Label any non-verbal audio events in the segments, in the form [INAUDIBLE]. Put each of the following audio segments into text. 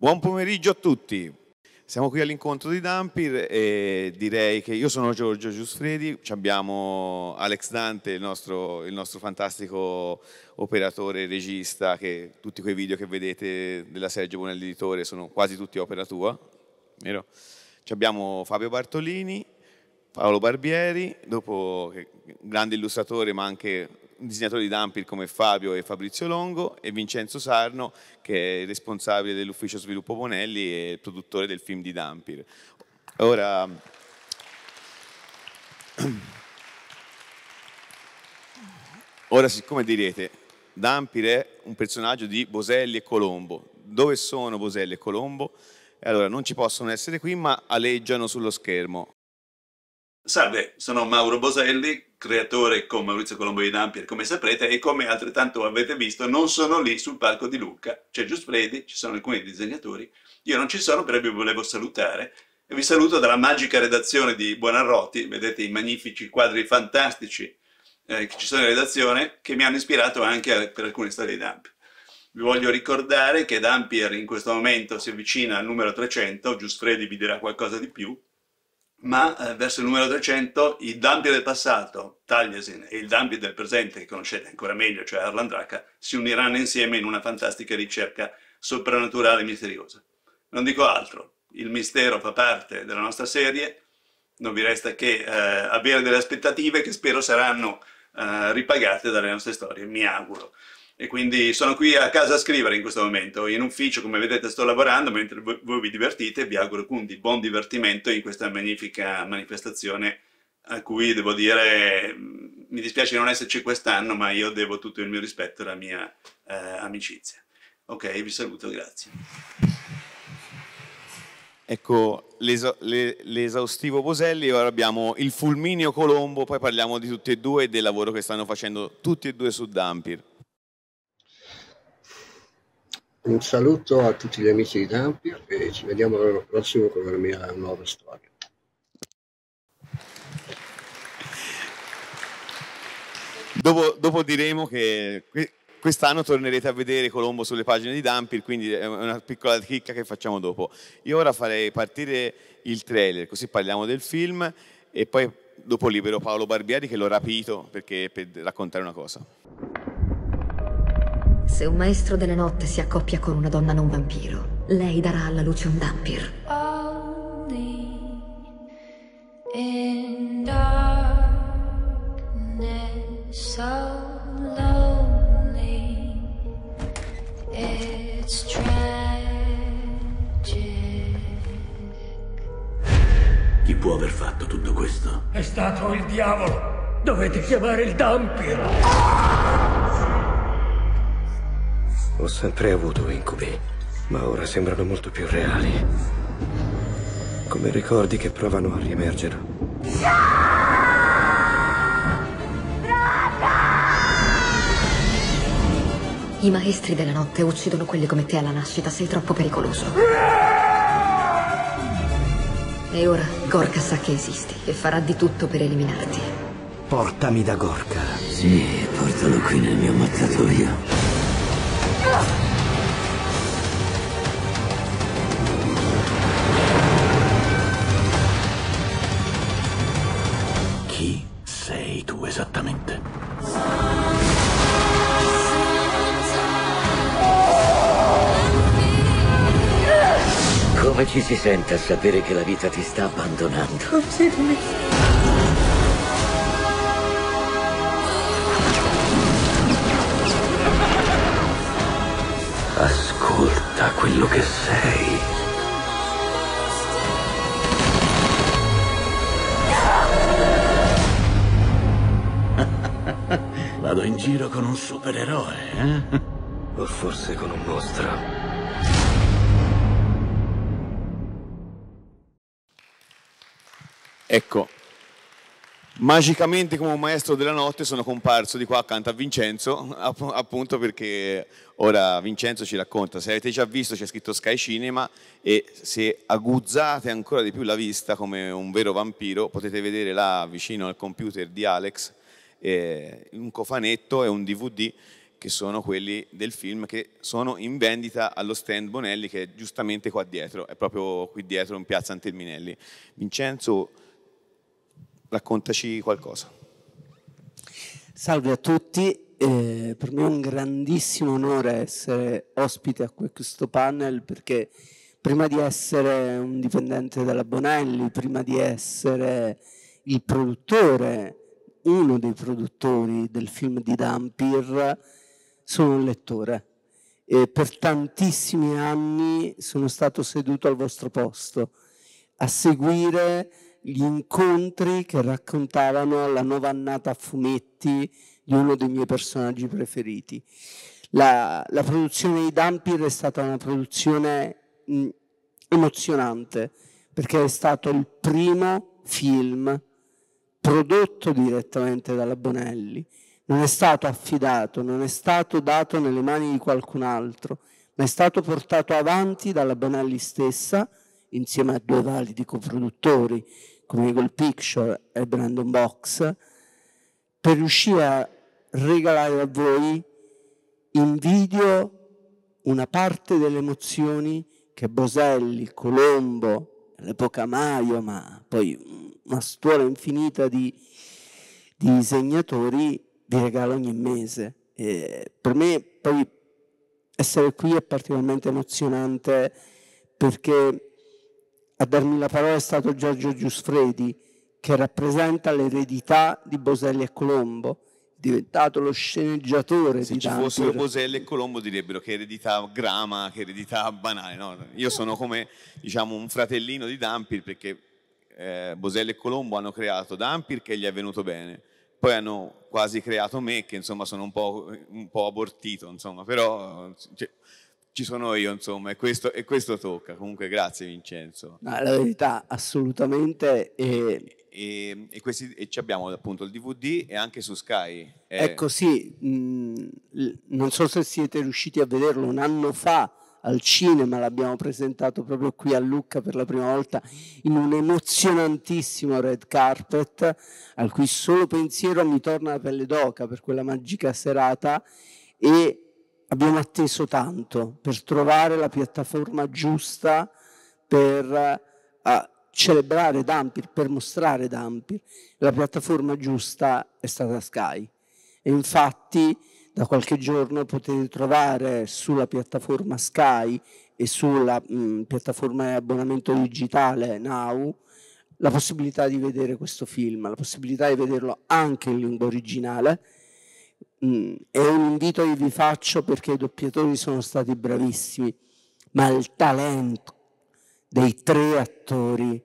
Buon pomeriggio a tutti. Siamo qui all'incontro di Dampir e direi che io sono Giorgio Giusfredi, abbiamo Alex Dante, il nostro, il nostro fantastico operatore, regista, che tutti quei video che vedete della Sergio Bonelli Editore sono quasi tutti opera tua, vero? Ci abbiamo Fabio Bartolini, Paolo Barbieri, dopo, grande illustratore ma anche disegnatori di Dampir come Fabio e Fabrizio Longo e Vincenzo Sarno che è responsabile dell'ufficio sviluppo Bonelli e produttore del film di Dampir. Ora... [CLEARS THROAT] Ora siccome direte, Dampir è un personaggio di Boselli e Colombo, dove sono Boselli e Colombo? Allora, non ci possono essere qui ma aleggiano sullo schermo, Salve, sono Mauro Boselli, creatore con Maurizio Colombo di Dampier, come saprete, e come altrettanto avete visto, non sono lì sul palco di Lucca. C'è Giusfredi, ci sono alcuni disegnatori, io non ci sono, però vi volevo salutare. E vi saluto dalla magica redazione di Buonarroti, vedete i magnifici quadri fantastici eh, che ci sono in redazione, che mi hanno ispirato anche per alcune storie di Dampier. Vi voglio ricordare che Dampier in questo momento si avvicina al numero 300, Giusfredi vi dirà qualcosa di più, ma eh, verso il numero 300 il dampi del passato, Taliesin, e il dampi del presente, che conoscete ancora meglio, cioè Arlandraca, si uniranno insieme in una fantastica ricerca soprannaturale e misteriosa. Non dico altro, il mistero fa parte della nostra serie, non vi resta che eh, avere delle aspettative che spero saranno eh, ripagate dalle nostre storie, mi auguro e quindi sono qui a casa a scrivere in questo momento, in ufficio come vedete sto lavorando mentre voi, voi vi divertite vi auguro quindi buon divertimento in questa magnifica manifestazione a cui devo dire mm, mi dispiace non esserci quest'anno ma io devo tutto il mio rispetto e la mia eh, amicizia. Ok, vi saluto, grazie. Ecco l'esaustivo Boselli, ora abbiamo il fulminio Colombo, poi parliamo di tutti e due e del lavoro che stanno facendo tutti e due su Dampir. Un saluto a tutti gli amici di Dampio e ci vediamo l'anno prossimo con la mia nuova storia. Dopo, dopo diremo che quest'anno tornerete a vedere Colombo sulle pagine di Dampir, quindi è una piccola chicca che facciamo dopo. Io ora farei partire il trailer, così parliamo del film e poi dopo libero Paolo Barbieri che l'ho rapito perché per raccontare una cosa. Se un maestro delle notte si accoppia con una donna non vampiro, lei darà alla luce un vampir. Chi può aver fatto tutto questo? È stato il diavolo! Dovete chiamare il Dampir! Ah! Ho sempre avuto incubi, ma ora sembrano molto più reali. Come ricordi che provano a riemergere. I maestri della notte uccidono quelli come te alla nascita, sei troppo pericoloso. E ora Gorka sa che esisti e farà di tutto per eliminarti. Portami da Gorka. Sì, portalo qui nel mio mattatoio. ci si sente a sapere che la vita ti sta abbandonando? Uccidimi. Ascolta quello che sei. [LAUGHS] Vado in giro con un supereroe, eh? O forse con un mostro. Ecco, magicamente come un maestro della notte sono comparso di qua accanto a Vincenzo, appunto perché ora Vincenzo ci racconta, se avete già visto c'è scritto Sky Cinema e se aguzzate ancora di più la vista come un vero vampiro potete vedere là vicino al computer di Alex eh, un cofanetto e un DVD che sono quelli del film che sono in vendita allo stand Bonelli che è giustamente qua dietro, è proprio qui dietro in piazza Antelminelli. Vincenzo raccontaci qualcosa. Salve a tutti, eh, per me è un grandissimo onore essere ospite a questo panel perché prima di essere un dipendente della Bonelli, prima di essere il produttore, uno dei produttori del film di Dampir, sono un lettore. E per tantissimi anni sono stato seduto al vostro posto a seguire gli incontri che raccontavano la nuova annata a fumetti di uno dei miei personaggi preferiti. La, la produzione di Dampir è stata una produzione mh, mm, emozionante perché è stato il primo film prodotto direttamente dalla Bonelli, non è stato affidato, non è stato dato nelle mani di qualcun altro, ma è stato portato avanti dalla Bonelli stessa insieme a due validi coproduttori come Eagle Picture e Brandon Box, per riuscire a regalare a voi in video una parte delle emozioni che Boselli, Colombo, l'epoca Maio, ma poi una scuola infinita di, di disegnatori vi regala ogni mese. E per me poi essere qui è particolarmente emozionante perché a darmi la parola è stato Giorgio Giusfredi, che rappresenta l'eredità di Boselli e Colombo, diventato lo sceneggiatore Se di Dante. Se ci fossero Boselli e Colombo direbbero che eredità grama, che eredità banale. No? Io sono come diciamo, un fratellino di Dampir perché eh, Boselli e Colombo hanno creato Dampir che gli è venuto bene. Poi hanno quasi creato me che insomma sono un po', un po abortito, insomma, però... Cioè, ci sono io, insomma, e questo, e questo tocca. Comunque, grazie Vincenzo. Ma la verità, assolutamente. E... E, e, questi, e abbiamo appunto il DVD e anche su Sky. Eh. Ecco sì, mh, mm, non so se siete riusciti a vederlo un anno fa al cinema, l'abbiamo presentato proprio qui a Lucca per la prima volta in un emozionantissimo red carpet al cui solo pensiero mi torna la pelle d'oca per quella magica serata e abbiamo atteso tanto per trovare la piattaforma giusta per uh, celebrare Dampir, per mostrare Dampir. La piattaforma giusta è stata Sky. E infatti da qualche giorno potete trovare sulla piattaforma Sky e sulla mh, mm, piattaforma di abbonamento digitale Now la possibilità di vedere questo film, la possibilità di vederlo anche in lingua originale Mm, è un invito che vi faccio perché i doppiatori sono stati bravissimi, ma il talento dei tre attori,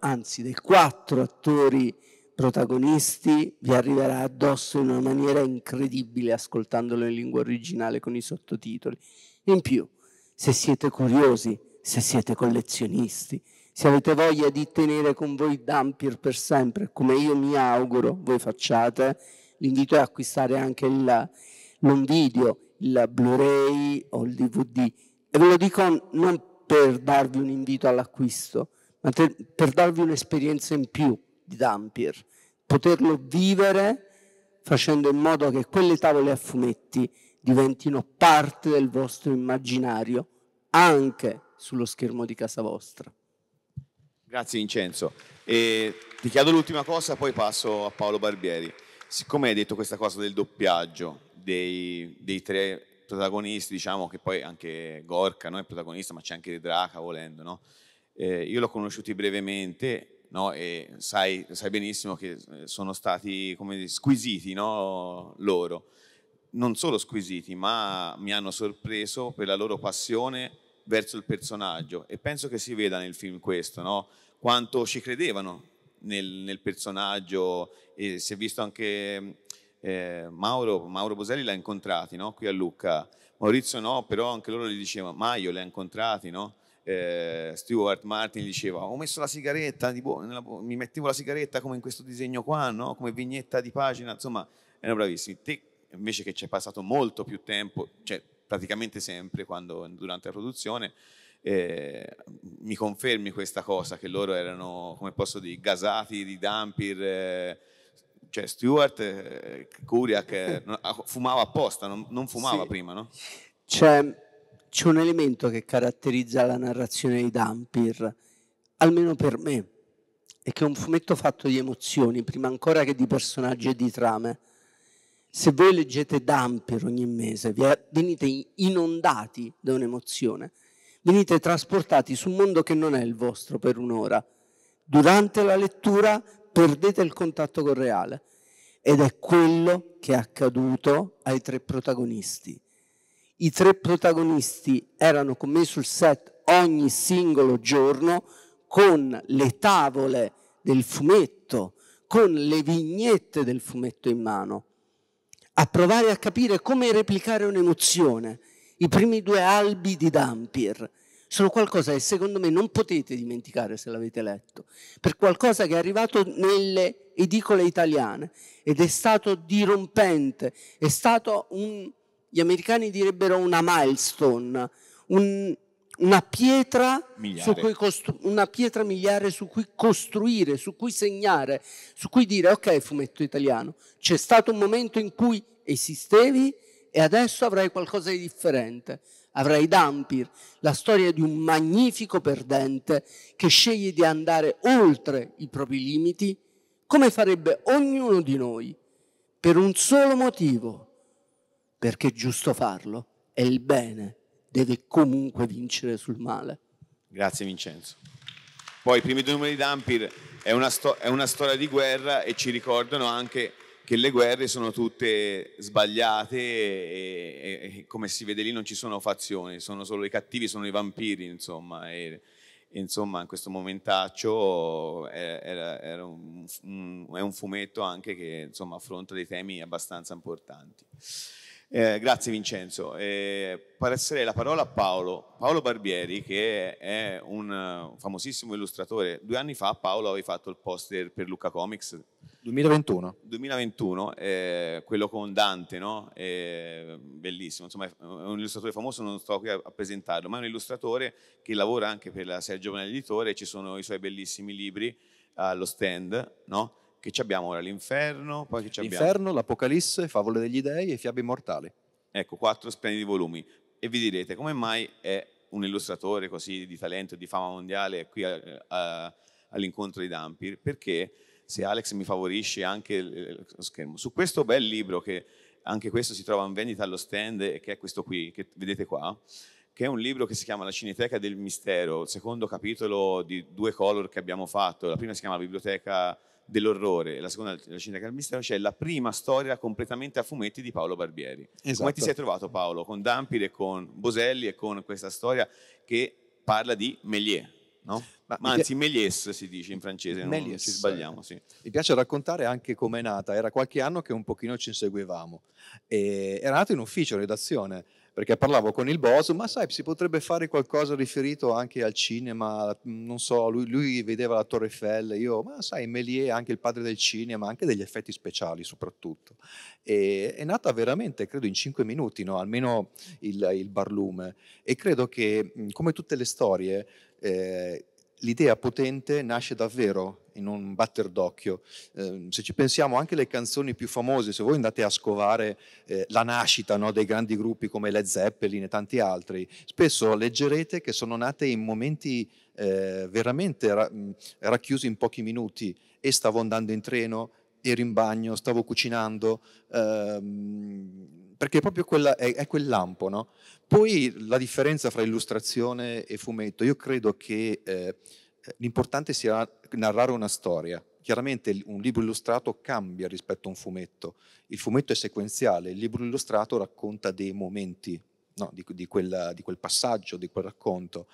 anzi dei quattro attori protagonisti, vi arriverà addosso in una maniera incredibile ascoltandolo in lingua originale con i sottotitoli. In più, se siete curiosi, se siete collezionisti, se avete voglia di tenere con voi Dampier per sempre, come io mi auguro voi facciate, l'invito è acquistare anche il, non video, il Blu-ray o il DVD. E ve lo dico non per darvi un invito all'acquisto, ma per darvi un'esperienza in più di Dampier, poterlo vivere facendo in modo che quelle tavole a fumetti diventino parte del vostro immaginario anche sullo schermo di casa vostra. Grazie Vincenzo. E ti chiedo l'ultima cosa, poi passo a Paolo Barbieri siccome hai detto questa cosa del doppiaggio dei, dei tre protagonisti, diciamo che poi anche Gorka no, è protagonista, ma c'è anche Draca volendo, no? eh, io l'ho conosciuti brevemente no, e sai, sai, benissimo che eh, sono stati come, squisiti loro, non solo squisiti, ma mi hanno sorpreso per la loro passione verso il personaggio e penso che si veda nel film questo, quanto ci credevano nel, nel personaggio e si è visto anche eh, Mauro, Mauro Boselli l'ha incontrati no? qui a Lucca, Maurizio no, però anche loro gli dicevano Maio li ha incontrati, no? Eh, Stewart Martin diceva ho messo la sigaretta, tipo, nella, mi mettevo la sigaretta come in questo disegno qua, no? come vignetta di pagina, insomma erano bravissimi. Te invece che ci è passato molto più tempo, cioè praticamente sempre quando, durante la produzione, eh, mi confermi questa cosa, che loro erano, come posso dire, gasati di Dampir, eh, cioè Stewart, eh, Kuriak, eh, [LAUGHS] ah, fumava apposta, non, non fumava sì. prima, no? C'è, c'è un elemento che caratterizza la narrazione di Dampir, almeno per me, è che è un fumetto fatto di emozioni, prima ancora che di personaggi e di trame. Se voi leggete Dampir ogni mese, venite inondati da un'emozione venite trasportati su un mondo che non è il vostro per un'ora. Durante la lettura perdete il contatto col reale. Ed è quello che è accaduto ai tre protagonisti. I tre protagonisti erano con me sul set ogni singolo giorno con le tavole del fumetto, con le vignette del fumetto in mano, a provare a capire come replicare un'emozione i primi due albi di Dampier sono qualcosa che secondo me non potete dimenticare se l'avete letto, per qualcosa che è arrivato nelle edicole italiane ed è stato dirompente, è stato un, gli americani direbbero una milestone, un, una, pietra costru- una pietra miliare su cui costruire, su cui segnare, su cui dire ok fumetto italiano, c'è stato un momento in cui esistevi e adesso avrai qualcosa di differente. Avrai Dampir, la storia di un magnifico perdente che sceglie di andare oltre i propri limiti, come farebbe ognuno di noi, per un solo motivo, perché è giusto farlo e il bene deve comunque vincere sul male. Grazie Vincenzo. Poi i primi due numeri di Dampir è una, è una storia di guerra e ci ricordano anche che le guerre sono tutte sbagliate e, e, e, come si vede lì non ci sono fazioni, sono solo i cattivi, sono i vampiri, insomma. E, insomma, in questo momentaccio eh, era, era un, un, è un fumetto anche che insomma, affronta dei temi abbastanza importanti. Eh, grazie Vincenzo. Eh, passerei la parola a Paolo. Paolo Barbieri, che è un famosissimo illustratore. Due anni fa Paolo aveva fatto il poster per Luca Comics. 2021. 2021, eh, quello con Dante, no? Eh, bellissimo. Insomma, è un illustratore famoso, non sto qui a, presentarlo, ma è un illustratore che lavora anche per la Sergio Giovane Editore. Ci sono i suoi bellissimi libri eh, allo stand, no? che ci abbiamo ora? L'inferno, poi che ci abbiamo? L'inferno, l'Apocalisse, favole degli dei e fiabe immortali. Ecco, quattro splendidi volumi. E vi direte, come mai è un illustratore così di talento e di fama mondiale qui a, a, all'incontro di Dampir? Perché se Alex mi favorisce anche lo schermo, su questo bel libro che anche questo si trova in vendita allo stand e che è questo qui, che vedete qua, che è un libro che si chiama La Cineteca del Mistero, il secondo capitolo di due color che abbiamo fatto, la prima si chiama La Biblioteca dell'orrore e la seconda della sindaca del mistero, c'è la prima storia completamente a fumetti di Paolo Barbieri. Esatto. Come ti esatto. sei trovato Paolo? Con Dampire, con Boselli e con questa storia che parla di Méliès, no? Ma, Ma anzi Méliès si dice in francese, Méliès, non ci sbagliamo. Sì. Mi piace raccontare anche com'è nata, era qualche anno che un pochino ci inseguivamo. E era nato in ufficio, redazione, perché parlavo con il Bosu, ma sai, si potrebbe fare qualcosa riferito anche al cinema, non so, lui, lui vedeva la Torre Eiffel, io, ma sai, Méliès è anche il padre del cinema, anche degli effetti speciali soprattutto. E, è nata veramente, credo, in cinque minuti, no? almeno il, il, barlume. E credo che, come tutte le storie, eh, l'idea potente nasce davvero in un batter d'occhio. Eh, se ci pensiamo anche le canzoni più famose, se voi andate a scovare eh, la nascita no, dei grandi gruppi come Led Zeppelin e tanti altri, spesso leggerete che sono nate in momenti eh, veramente ra- mm, racchiusi in pochi minuti e stavo andando in treno, ero in bagno, stavo cucinando, ehm, perché proprio quella, è, è, quel lampo. No? Poi la differenza fra illustrazione e fumetto, io credo che... Eh, l'importante sia narrare una storia. Chiaramente un libro illustrato cambia rispetto a un fumetto. Il fumetto è sequenziale, il libro illustrato racconta dei momenti no, di, di, quella, di, quel passaggio, di quel racconto.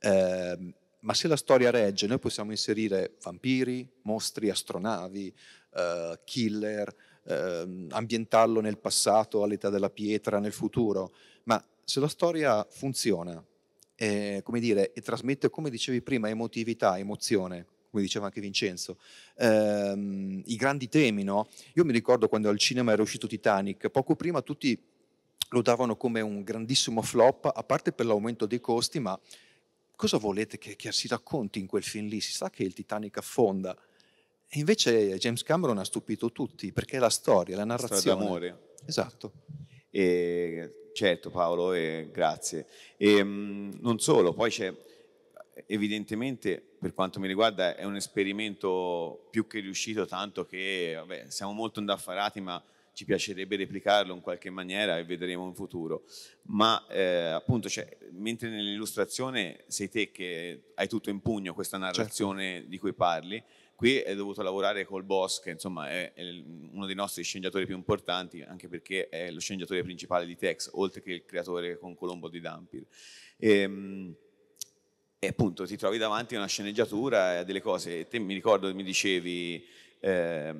Eh, ma se la storia regge, noi possiamo inserire vampiri, mostri, astronavi, eh, killer, eh, ambientarlo nel passato, all'età della pietra, nel futuro. Ma se la storia funziona, eh, come dire, e trasmette, come dicevi prima, emotività, emozione, come diceva anche Vincenzo, ehm, i grandi temi, no? Io mi ricordo quando al cinema era uscito Titanic, poco prima tutti lo davano come un grandissimo flop, a parte per l'aumento dei costi, ma cosa volete che, che si racconti in quel film lì? Si sa che il Titanic affonda. E invece James Cameron ha stupito tutti, perché è la storia, la narrazione. La storia d'amore. Esatto. E Certo Paolo, eh, grazie. E, ehm, mh, non solo, poi c'è evidentemente per quanto mi riguarda è un esperimento più che riuscito tanto che vabbè, siamo molto indaffarati ma ci piacerebbe replicarlo in qualche maniera e vedremo in futuro ma eh, appunto cioè, mentre nell'illustrazione sei te che hai tutto in pugno questa certo. narrazione certo. di cui parli Qui è dovuto lavorare col boss, che insomma è, è uno dei nostri sceneggiatori più importanti, anche perché è lo sceneggiatore principale di Tex, oltre che il creatore con Colombo di Dampir. E, ehm, e appunto ti trovi davanti a una sceneggiatura e a delle cose. Te mi ricordo mi dicevi, eh,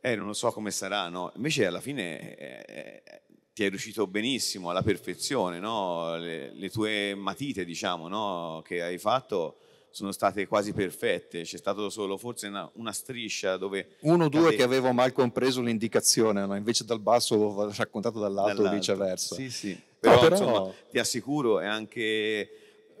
eh, non so come sarà, no? Invece alla fine eh, eh, ti è riuscito benissimo, alla perfezione, no? le, le, tue matite, diciamo, no? Che hai fatto sono state quasi perfette, c'è stato solo forse una, una striscia dove... Uno o due cade... che avevo mal compreso l'indicazione, no? invece dal basso l'ho raccontato dall'alto, dall'alto. viceversa. Sì, sì, ah, però, però... Insomma, ti assicuro e anche... Eh,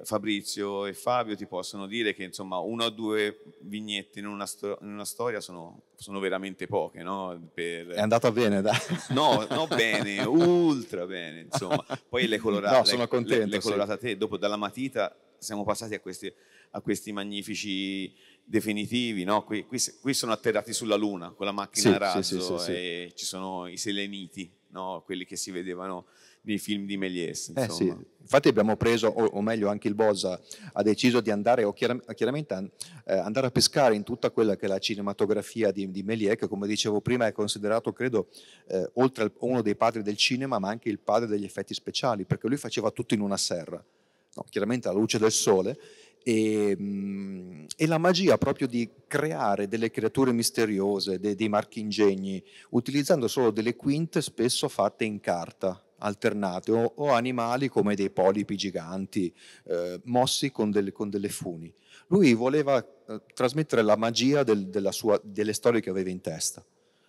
Fabrizio e Fabio ti possono dire che insomma una o due vignette in una, sto- in una storia sono, sono, veramente poche. No? Per... È andata bene, dai. No, no bene, [LAUGHS] ultra bene. Insomma. Poi le colorate. No, sono contento. Le, le colorate sì. te, dopo dalla matita siamo passati a queste a questi magnifici definitivi, no? qui, qui, qui, sono atterrati sulla Luna con la macchina sì, a razzo sì, sì, e ci sono i seleniti, no? quelli che si vedevano nei film di Méliès. Eh sì. Infatti abbiamo preso, o, o, meglio anche il Bosa ha deciso di andare, o chiar, chiaramente an, eh, andare a pescare in tutta quella che è la cinematografia di, di Méliès, che come dicevo prima è considerato, credo, eh, oltre al, uno dei padri del cinema, ma anche il padre degli effetti speciali, perché lui faceva tutto in una serra, no? chiaramente alla luce del sole, e, ehm, e, la magia proprio di creare delle creature misteriose, dei, dei marchingegni, utilizzando solo delle quinte spesso fatte in carta alternate o, o animali come dei polipi giganti eh, mossi con, del, con, delle funi. Lui voleva eh, trasmettere la magia del, sua, delle storie che aveva in testa.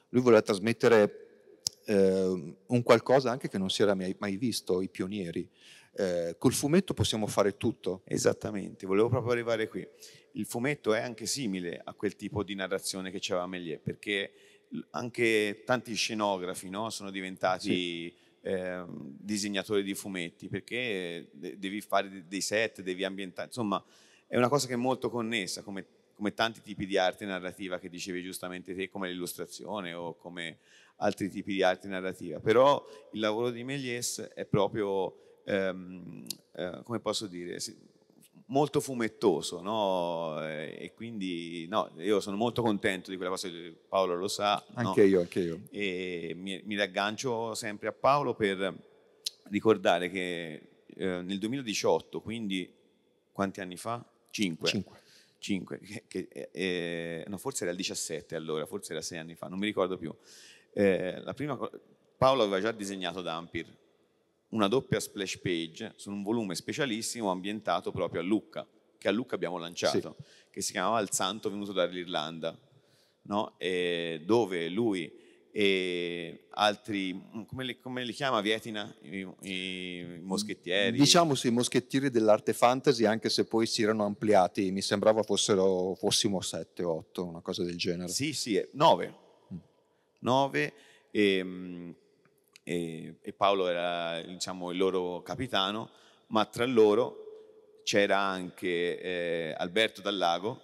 Lui voleva trasmettere eh, un qualcosa anche che non si era mai, mai visto, i pionieri. Eh, col fumetto possiamo fare tutto? Esattamente, volevo proprio arrivare qui. Il fumetto è anche simile a quel tipo di narrazione che c'era Méliès, perché anche tanti scenografi no, sono diventati... Sì. Eh, disegnatore di fumetti perché devi fare dei set, devi ambientare, insomma è una cosa che è molto connessa come, come tanti tipi di arte narrativa che dicevi giustamente te come l'illustrazione o come altri tipi di arte narrativa però il lavoro di Méliès è proprio ehm, eh, come posso dire, molto fumettoso, no? Eh, e quindi no, io sono molto contento di quella cosa, Paolo lo sa. Anche no? io, anche io. E mi, mi, raggancio sempre a Paolo per ricordare che eh, nel 2018, quindi quanti anni fa? Cinque. Cinque. 5, che, che, eh, eh, no, forse era il 17 allora, forse era 6 anni fa, non mi ricordo più. Eh, prima, Paolo aveva già disegnato Dampir una doppia splash page su un volume specialissimo ambientato proprio a Lucca, che a Lucca abbiamo lanciato, sì. che si chiamava Il Santo venuto dall'Irlanda, no? dove lui e altri, come li, come li chiama Vietina? I, I, moschettieri? Diciamo sì, i moschettieri dell'arte fantasy, anche se poi si erano ampliati, mi sembrava fossero, fossimo o otto, una cosa del genere. Sì, sì, nove. 9 mm. e, e, e Paolo era diciamo, il loro capitano, ma tra loro c'era anche eh, Alberto Dallago,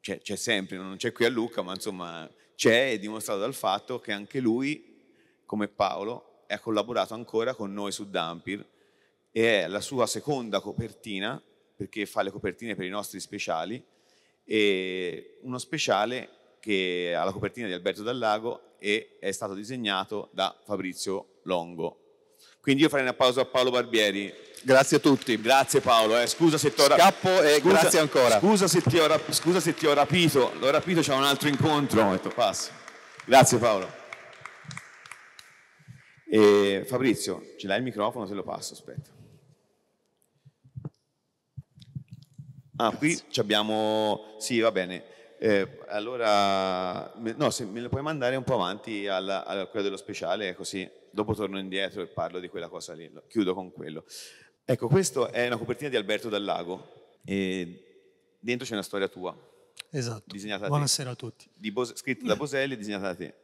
c'è, c'è sempre, non c'è qui a Luca, ma insomma c'è, è dimostrato dal fatto che anche lui, come Paolo, ha collaborato ancora con noi su Dampir e è la sua seconda copertina, perché fa le copertine per i nostri speciali, e uno speciale che alla copertina di Alberto Dallago e è stato disegnato da Fabrizio Longo. Quindi io farei una pausa a Paolo Barbieri. Grazie a tutti. Grazie Paolo, eh. scusa se ti ho rapito. e scusa, grazie ancora. Scusa se, ti ho, rap- se ti ho rapito, l'ho rapito, c'è un altro incontro. No, passo. Grazie Paolo. E Fabrizio, ce l'hai il microfono? Se lo passo, aspetta. Ah, qui abbiamo... Sì, va bene. Eh, allora, no, se me lo puoi mandare un po' avanti alla, alla quella dello speciale, così dopo torno indietro e parlo di quella cosa lì, chiudo con quello. Ecco, questa è una copertina di Alberto Dallago e dentro c'è una storia tua. Esatto. Disegnata Buonasera a tutti. Bose, scritta da Boselli e disegnata da te.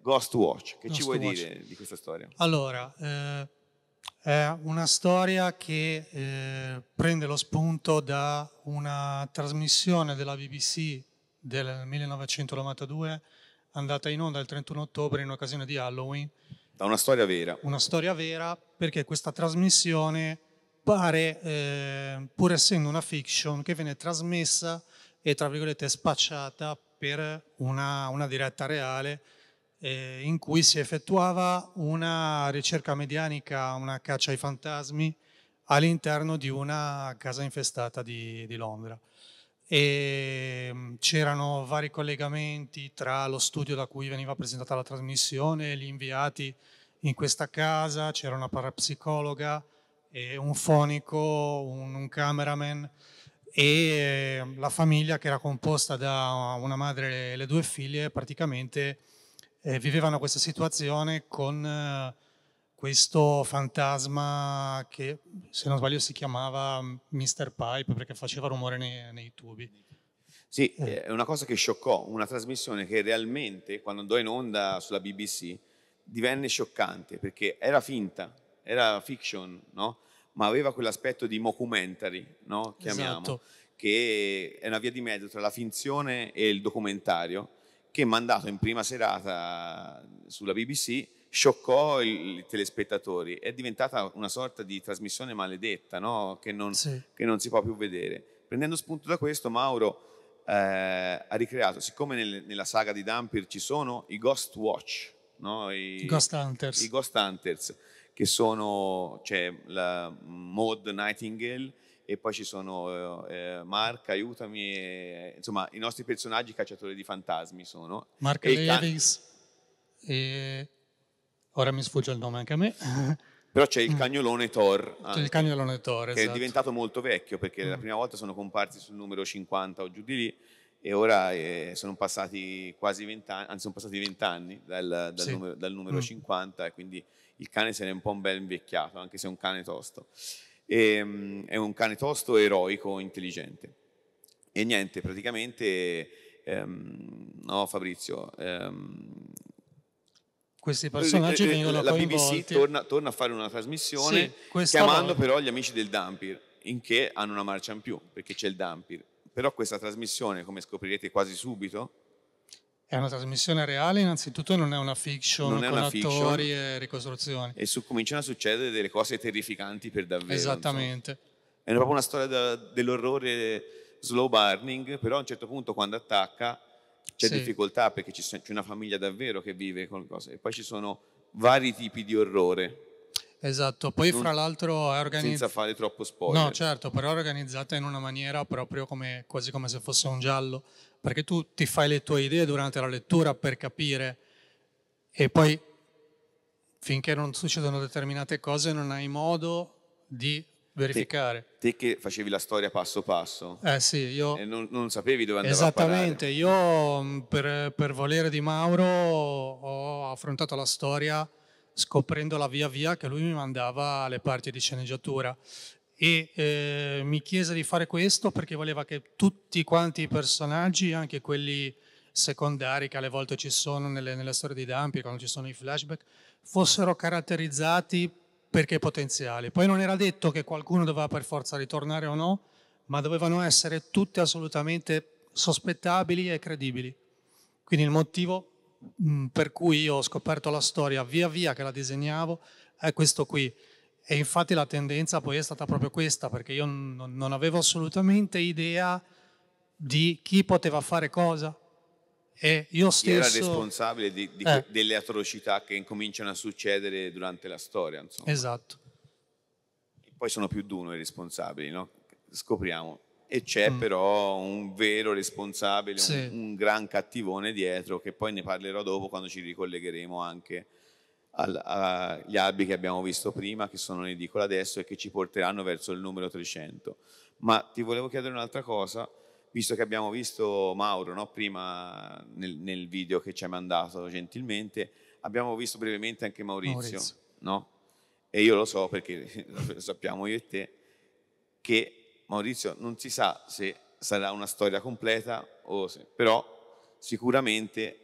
Ghost Watch, che Ghost ci vuoi Watch. dire di questa storia? Allora, eh, è una storia che eh, prende lo spunto da una trasmissione della BBC del 1992 andata in onda il 31 ottobre in occasione di Halloween. Da una storia vera. Una storia vera perché questa trasmissione pare, eh, pur essendo una fiction, che viene trasmessa e tra virgolette spacciata per una, una diretta reale eh, in cui si effettuava una ricerca medianica, una caccia ai fantasmi all'interno di una casa infestata di, di Londra e ehm, c'erano vari collegamenti tra lo studio da cui veniva presentata la trasmissione, gli inviati in questa casa, c'era una parapsicologa, un fonico, un, un cameraman e ehm, la famiglia che era composta da una madre e le due figlie praticamente eh, vivevano questa situazione con eh, questo fantasma che se non sbaglio si chiamava Mr. Pipe perché faceva rumore nei, nei tubi. Sì, è una cosa che scioccò, una trasmissione che realmente quando andò in onda sulla BBC divenne scioccante perché era finta, era fiction, no? ma aveva quell'aspetto di mockumentary, no? chiamiamo, esatto. che è una via di mezzo tra la finzione e il documentario che mandato in prima serata sulla BBC scioccò i telespettatori, è diventata una sorta di trasmissione maledetta no? che, non, sì. che, non, si può più vedere. Prendendo spunto da questo, Mauro eh, ha ricreato, siccome nel, nella saga di Dampir ci sono i Ghost Watch, no? I, Ghost Hunters. I Ghost Hunters, che sono, c'è cioè, la Maud Nightingale e poi ci sono eh, eh, Mark, aiutami, e, insomma i nostri personaggi cacciatori di fantasmi sono. Mark e Davis. Can- e Ora mi sfugge il nome anche a me. [LAUGHS] Però c'è il cagnolone Thor. Anche, c'è il cagnolone Thor, Che è esatto. diventato molto vecchio perché mm. la prima volta sono comparsi sul numero 50 o giù di lì e ora eh, sono passati quasi 20 anni, anzi sono passati 20 anni dal, dal sì. numero, dal numero mm. 50 e quindi il cane se ne è un po' un bel invecchiato, anche se è un cane tosto. E, um, è un cane tosto, eroico, intelligente. E niente, praticamente, um, no Fabrizio, um, questi personaggi eh, vengono la BBC torna, torna, a fare una trasmissione sì, chiamando volta. però gli amici del Dampir in che hanno una marcia in più perché c'è il Dampir però questa trasmissione come scoprirete quasi subito è una trasmissione reale innanzitutto non è una fiction non è una attori fiction, e ricostruzioni e su, cominciano a succedere delle cose terrificanti per davvero esattamente insomma. è proprio una storia da, dell'orrore slow burning però a un certo punto quando attacca c'è sì. difficoltà perché c'è una famiglia davvero che vive con cose e poi ci sono vari tipi di orrore. Esatto, poi non, fra l'altro è organizzata... Senza fare troppo spoiler. No, certo, però è organizzata in una maniera proprio come, quasi come se fosse un giallo, perché tu ti fai le tue idee durante la lettura per capire e poi finché non succedono determinate cose non hai modo di verificare. Te, te, che facevi la storia passo passo. Eh sì, io... E non, non sapevi dove andare. Esattamente, io mm, per, per, volere di Mauro ho affrontato la storia scoprendola via via che lui mi mandava le parti di sceneggiatura e eh, mi chiese di fare questo perché voleva che tutti quanti i personaggi, anche quelli secondari che alle volte ci sono nelle, nelle storie di Dampi, quando ci sono i flashback, fossero caratterizzati perché potenziali. Poi non era detto che qualcuno doveva per forza ritornare o no, ma dovevano essere tutti assolutamente sospettabili e credibili. Quindi il motivo mm, per cui io ho scoperto la storia via via che la disegnavo è questo qui. E infatti la tendenza poi è stata proprio questa, perché io non avevo assolutamente idea di chi poteva fare cosa, e io stesso... Chi era responsabile di, di, eh. delle atrocità che incominciano a succedere durante la storia, insomma. Esatto. E poi sono più di uno i responsabili, no? Scopriamo. E c'è mm. però un vero responsabile, sì. un, un gran cattivone dietro, che poi ne parlerò dopo quando ci ricollegheremo anche agli albi che abbiamo visto prima, che sono in edicola adesso e che ci porteranno verso il numero 300. Ma ti volevo chiedere un'altra cosa visto che abbiamo visto Mauro no, prima nel, nel, video che ci ha mandato gentilmente, abbiamo visto brevemente anche Maurizio, Maurizio. No? e io lo so perché lo [LAUGHS] sappiamo io e te, che Maurizio non si sa se sarà una storia completa, se, però sicuramente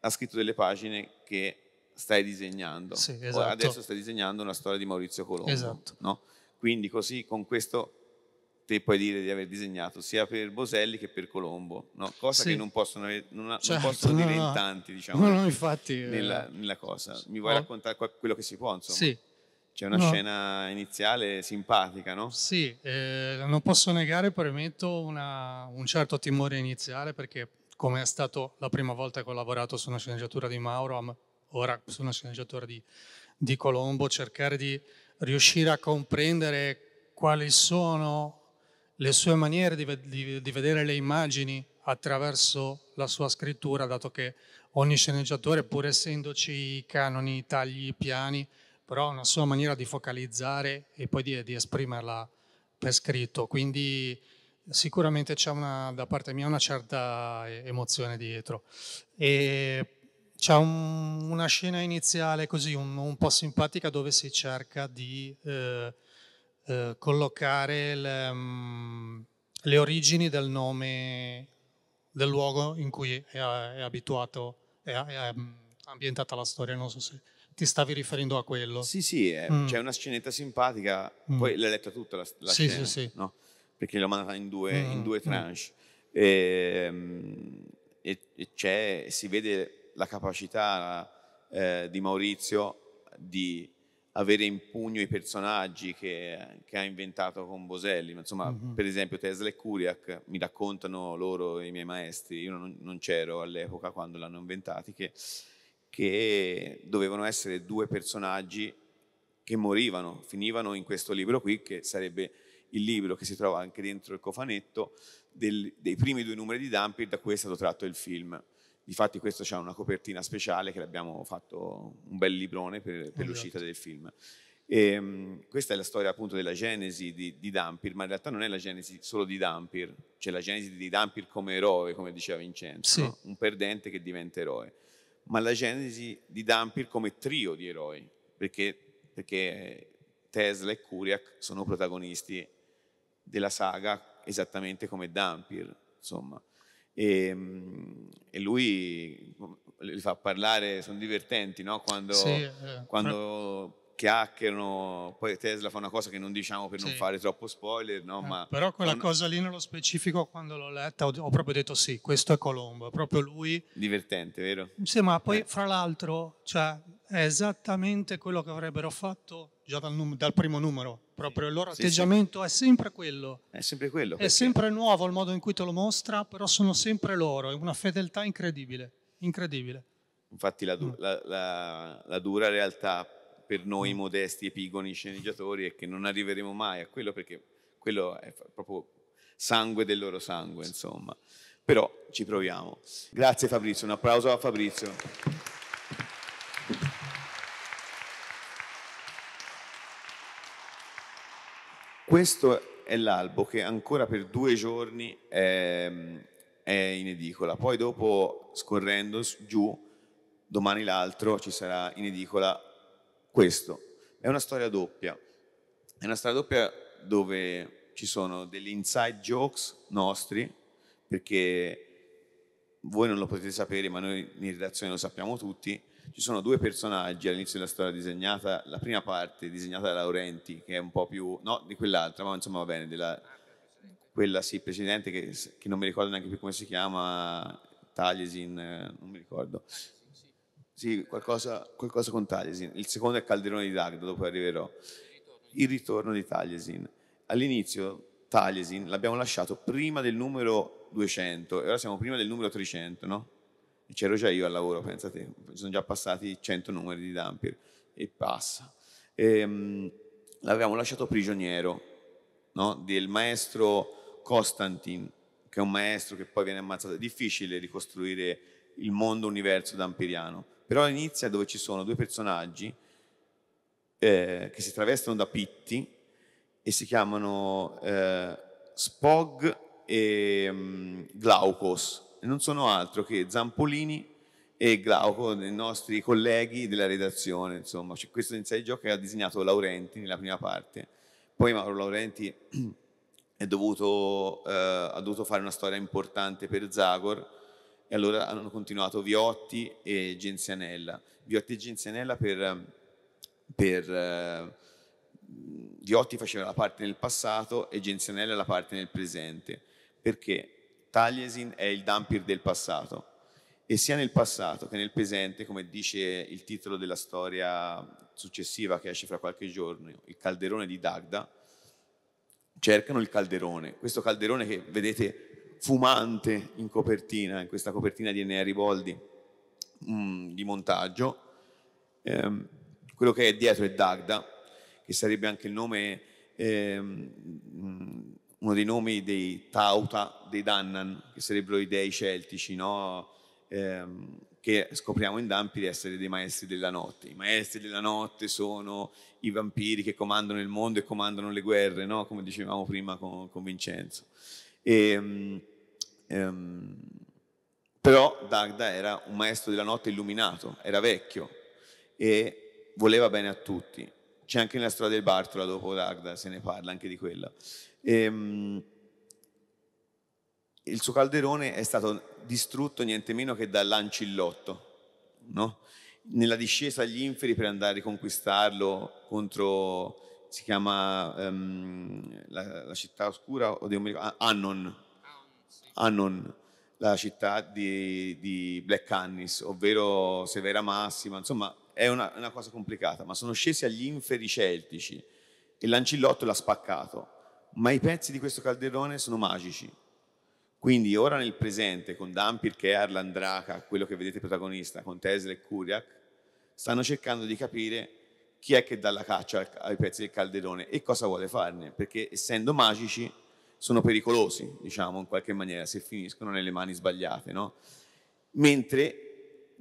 ha scritto delle pagine che stai disegnando. Sì, esatto. adesso stai disegnando una storia di Maurizio Colombo. Esatto. No? Quindi così con questo te puoi dire di aver disegnato sia per Boselli che per Colombo, no? cosa sì. che non possono, avere, non, certo, non possono dire in tanti, diciamo, no, infatti, eh. nella, nella, cosa. Mi vuoi raccontare quello che si può, insomma? Sì. C'è una scena iniziale simpatica, no? Sì, eh, non posso negare, premetto, una, un certo timore iniziale perché come è stato la prima volta che ho lavorato su una sceneggiatura di Mauro, ora su una sceneggiatura di, di Colombo, cercare di riuscire a comprendere quali sono le sue maniere di, di, di, vedere le immagini attraverso la sua scrittura, dato che ogni sceneggiatore, pur essendoci i canoni, i tagli, i piani, però ha una sua maniera di focalizzare e poi di, di esprimerla per scritto. Quindi sicuramente c'è una, da parte mia una certa eh, emozione dietro. E c'è un, una scena iniziale così un, un, po' simpatica dove si cerca di eh, eh, collocare le, um, le origini del nome del luogo in cui è, è abituato, è, è, ambientata la storia, non so se ti stavi riferendo a quello. Sì, sì, eh, mm. c'è una scenetta simpatica, mm. poi l'hai letta tutta la, la sì, scena, sì, sì. No? perché l'ho mandata in due, mm. in due mm. tranche. Ehm, e, e si vede la capacità eh, di Maurizio di avere in pugno i personaggi che, che ha inventato con Boselli. Insomma, mm-hmm. per esempio Tesla e Kuriak mi raccontano loro, i miei maestri, io non, non c'ero all'epoca quando l'hanno inventati, che, che, dovevano essere due personaggi che morivano, finivano in questo libro qui, che sarebbe il libro che si trova anche dentro il cofanetto, del, dei primi due numeri di Dampir, da cui è stato tratto il film. Difatti questo c'è una copertina speciale che abbiamo fatto un bel librone per, per esatto. l'uscita del film. E, ehm, questa è la storia appunto della genesi di, di, Dampir, ma in realtà non è la genesi solo di Dampir, cioè la genesi di Dampir come eroe, come diceva Vincenzo, sì. no? un perdente che diventa eroe, ma la genesi di Dampir come trio di eroi, perché, perché Tesla e Kuriak sono protagonisti della saga esattamente come Dampir, insomma. E, ehm, e lui li fa parlare, sono divertenti, no? Quando, sì, eh, quando chiacchierano, poi Tesla fa una cosa che non diciamo per sì. non fare troppo spoiler, no? Eh, Ma però quella quando... cosa lì nello specifico, quando l'ho letta, ho, ho, proprio detto sì, questo è Colombo, è proprio lui. Divertente, vero? Sì, ma poi eh. fra l'altro, cioè, è esattamente quello che avrebbero fatto già dal, num- dal primo numero. Proprio il loro atteggiamento sì, è sempre quello. È sempre quello. Perché? È sempre nuovo il modo in cui te lo mostra, però sono sempre loro. È una fedeltà incredibile. Incredibile. Infatti la, du- mm. la, la, la dura realtà per noi mm. modesti, epigoni, sceneggiatori è che non arriveremo mai a quello perché quello è proprio sangue del loro sangue, insomma. Però ci proviamo. Grazie Fabrizio, un applauso a Fabrizio. Questo è l'albo che ancora per due giorni è, è in edicola, poi dopo scorrendo giù, domani l'altro ci sarà in edicola questo. È una storia doppia, è una storia doppia dove ci sono degli inside jokes nostri, perché voi non lo potete sapere, ma noi in redazione lo sappiamo tutti, ci sono due personaggi all'inizio della storia disegnata, la prima parte disegnata da Laurenti, che è un po' più, no, di quell'altra, ma insomma va bene, della, quella sì, precedente, che, che, non mi ricordo neanche più come si chiama, Taliesin, eh, non mi ricordo. Sì, qualcosa, qualcosa con Taliesin. Il secondo è Calderone di Dagda, dopo arriverò. Il ritorno di Taliesin. All'inizio Taliesin l'abbiamo lasciato prima del numero 200 e ora siamo prima del numero 300, no? c'ero già cioè, io al lavoro, pensate, sono già passati 100 numeri di Dampir e passa. E, um, l'avevamo lasciato prigioniero no? del maestro Constantin, che è un maestro che poi viene ammazzato. È difficile ricostruire il mondo universo dampiriano, però inizia dove ci sono due personaggi eh, che si travestono da pitti e si chiamano eh, Spog e um, Glaucos non sono altro che Zampolini e Glauco, i nostri colleghi della redazione, insomma, cioè, questo in sei giochi ha disegnato Laurenti nella prima parte, poi Mauro Laurenti [CLEARS THROAT] dovuto, eh, ha dovuto fare una storia importante per Zagor e allora hanno continuato Viotti e Genzianella. Viotti e Genzianella per, per eh, Viotti faceva la parte nel passato e Genzianella la parte nel presente, perché Taliesin è il Dampir del passato e sia nel passato che nel presente, come dice il titolo della storia successiva che esce fra qualche giorno, il calderone di Dagda, cercano il calderone, questo calderone che vedete fumante in copertina, in questa copertina di Enea Riboldi mm, di montaggio, ehm, quello che è dietro è Dagda, che sarebbe anche il nome ehm, uno dei nomi dei Tauta, dei Dannan, che sarebbero i dei celtici, no? eh, che scopriamo in Dampi di essere dei maestri della notte. I maestri della notte sono i vampiri che comandano il mondo e comandano le guerre, no? come dicevamo prima con, con Vincenzo. E, ehm, ehm, però Dagda era un maestro della notte illuminato, era vecchio e voleva bene a tutti. C'è anche nella storia del Bartola dopo Dagda, se ne parla anche di quella. E, ehm, il suo calderone è stato distrutto niente meno che dall'ancillotto, no? nella discesa agli inferi per andare a riconquistarlo contro, si chiama um, la, la, città oscura, o devo dire, ah, Annon, Annon, la città di, di Black Annis, ovvero Severa Massima, insomma è una, una cosa complicata, ma sono scesi agli inferi celtici e l'ancillotto l'ha spaccato ma i pezzi di questo calderone sono magici. Quindi ora nel presente, con Dampir, Kear, Landraka, quello che vedete protagonista, con Tesla e Kuriak, stanno cercando di capire chi è che dà la caccia ai pezzi del calderone e cosa vuole farne, perché essendo magici sono pericolosi, diciamo, in qualche maniera, se finiscono nelle mani sbagliate, no? Mentre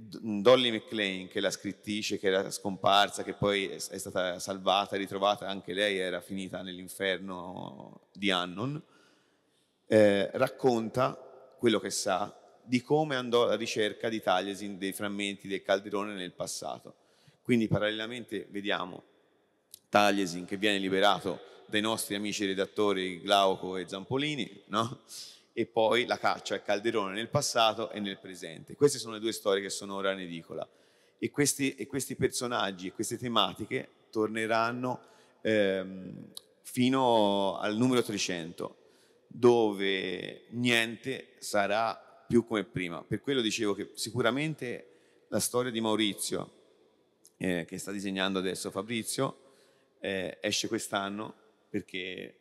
Dolly McLean, che è la scrittrice che era scomparsa, che poi è stata salvata, ritrovata, anche lei era finita nell'inferno di Annon, eh, racconta quello che sa di come andò alla ricerca di Taliesin dei frammenti del calderone nel passato. Quindi parallelamente vediamo Taliesin che viene liberato dai nostri amici redattori Glauco e Zampolini, no? e poi la caccia al cioè Calderone nel passato e nel presente. Queste sono le due storie che sono ora in edicola e questi, e questi personaggi e queste tematiche torneranno ehm, fino al numero 300 dove niente sarà più come prima. Per quello dicevo che sicuramente la storia di Maurizio eh, che sta disegnando adesso Fabrizio eh, esce quest'anno perché,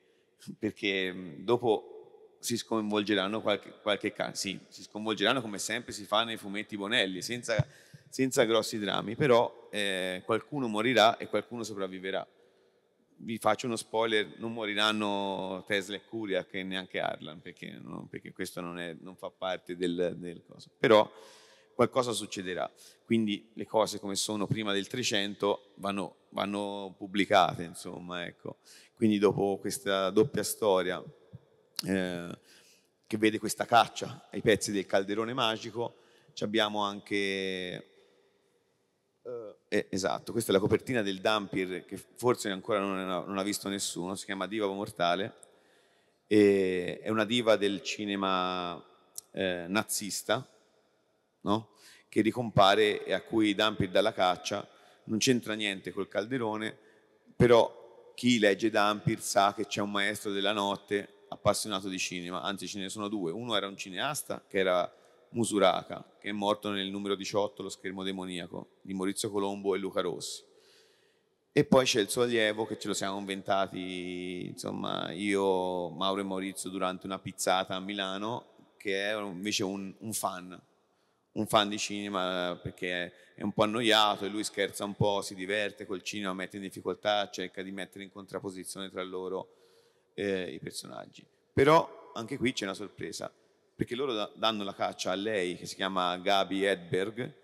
perché dopo si sconvolgeranno qualche, qualche caso, sì, si sconvolgeranno come sempre si fa nei fumetti Bonelli, senza, senza grossi drammi, però eh, qualcuno morirà e qualcuno sopravviverà. Vi faccio uno spoiler, non moriranno Tesla e Curia che neanche Arlan, perché, no, perché questo non, è, non, fa parte del, del coso. Però qualcosa succederà. Quindi le cose come sono prima del 300 vanno, vanno pubblicate, insomma, ecco. Quindi dopo questa doppia storia eh, che vede questa caccia ai pezzi del calderone magico. Ci abbiamo anche... Eh, eh esatto, questa è la copertina del Dampir che forse ancora non, ha, non ha visto nessuno, si chiama Diva Mortale, è una diva del cinema eh, nazista, no? che ricompare e a cui Dampir dà la caccia, non c'entra niente col calderone, però chi legge Dampir sa che c'è un maestro della notte appassionato di cinema, anzi ce ne sono due. Uno era un cineasta che era Musuraka, che è morto nel numero 18, Lo schermo demoniaco, di Maurizio Colombo e Luca Rossi. E poi c'è il suo allievo che ce lo siamo inventati, insomma, io, Mauro e Maurizio durante una pizzata a Milano, che è invece un, un fan, un fan di cinema perché è un po' annoiato e lui scherza un po', si diverte col cinema, mette in difficoltà, cerca di mettere in contrapposizione tra loro eh, i personaggi. Però anche qui c'è una sorpresa, perché loro da- danno la caccia a lei che si chiama Gabi Edberg,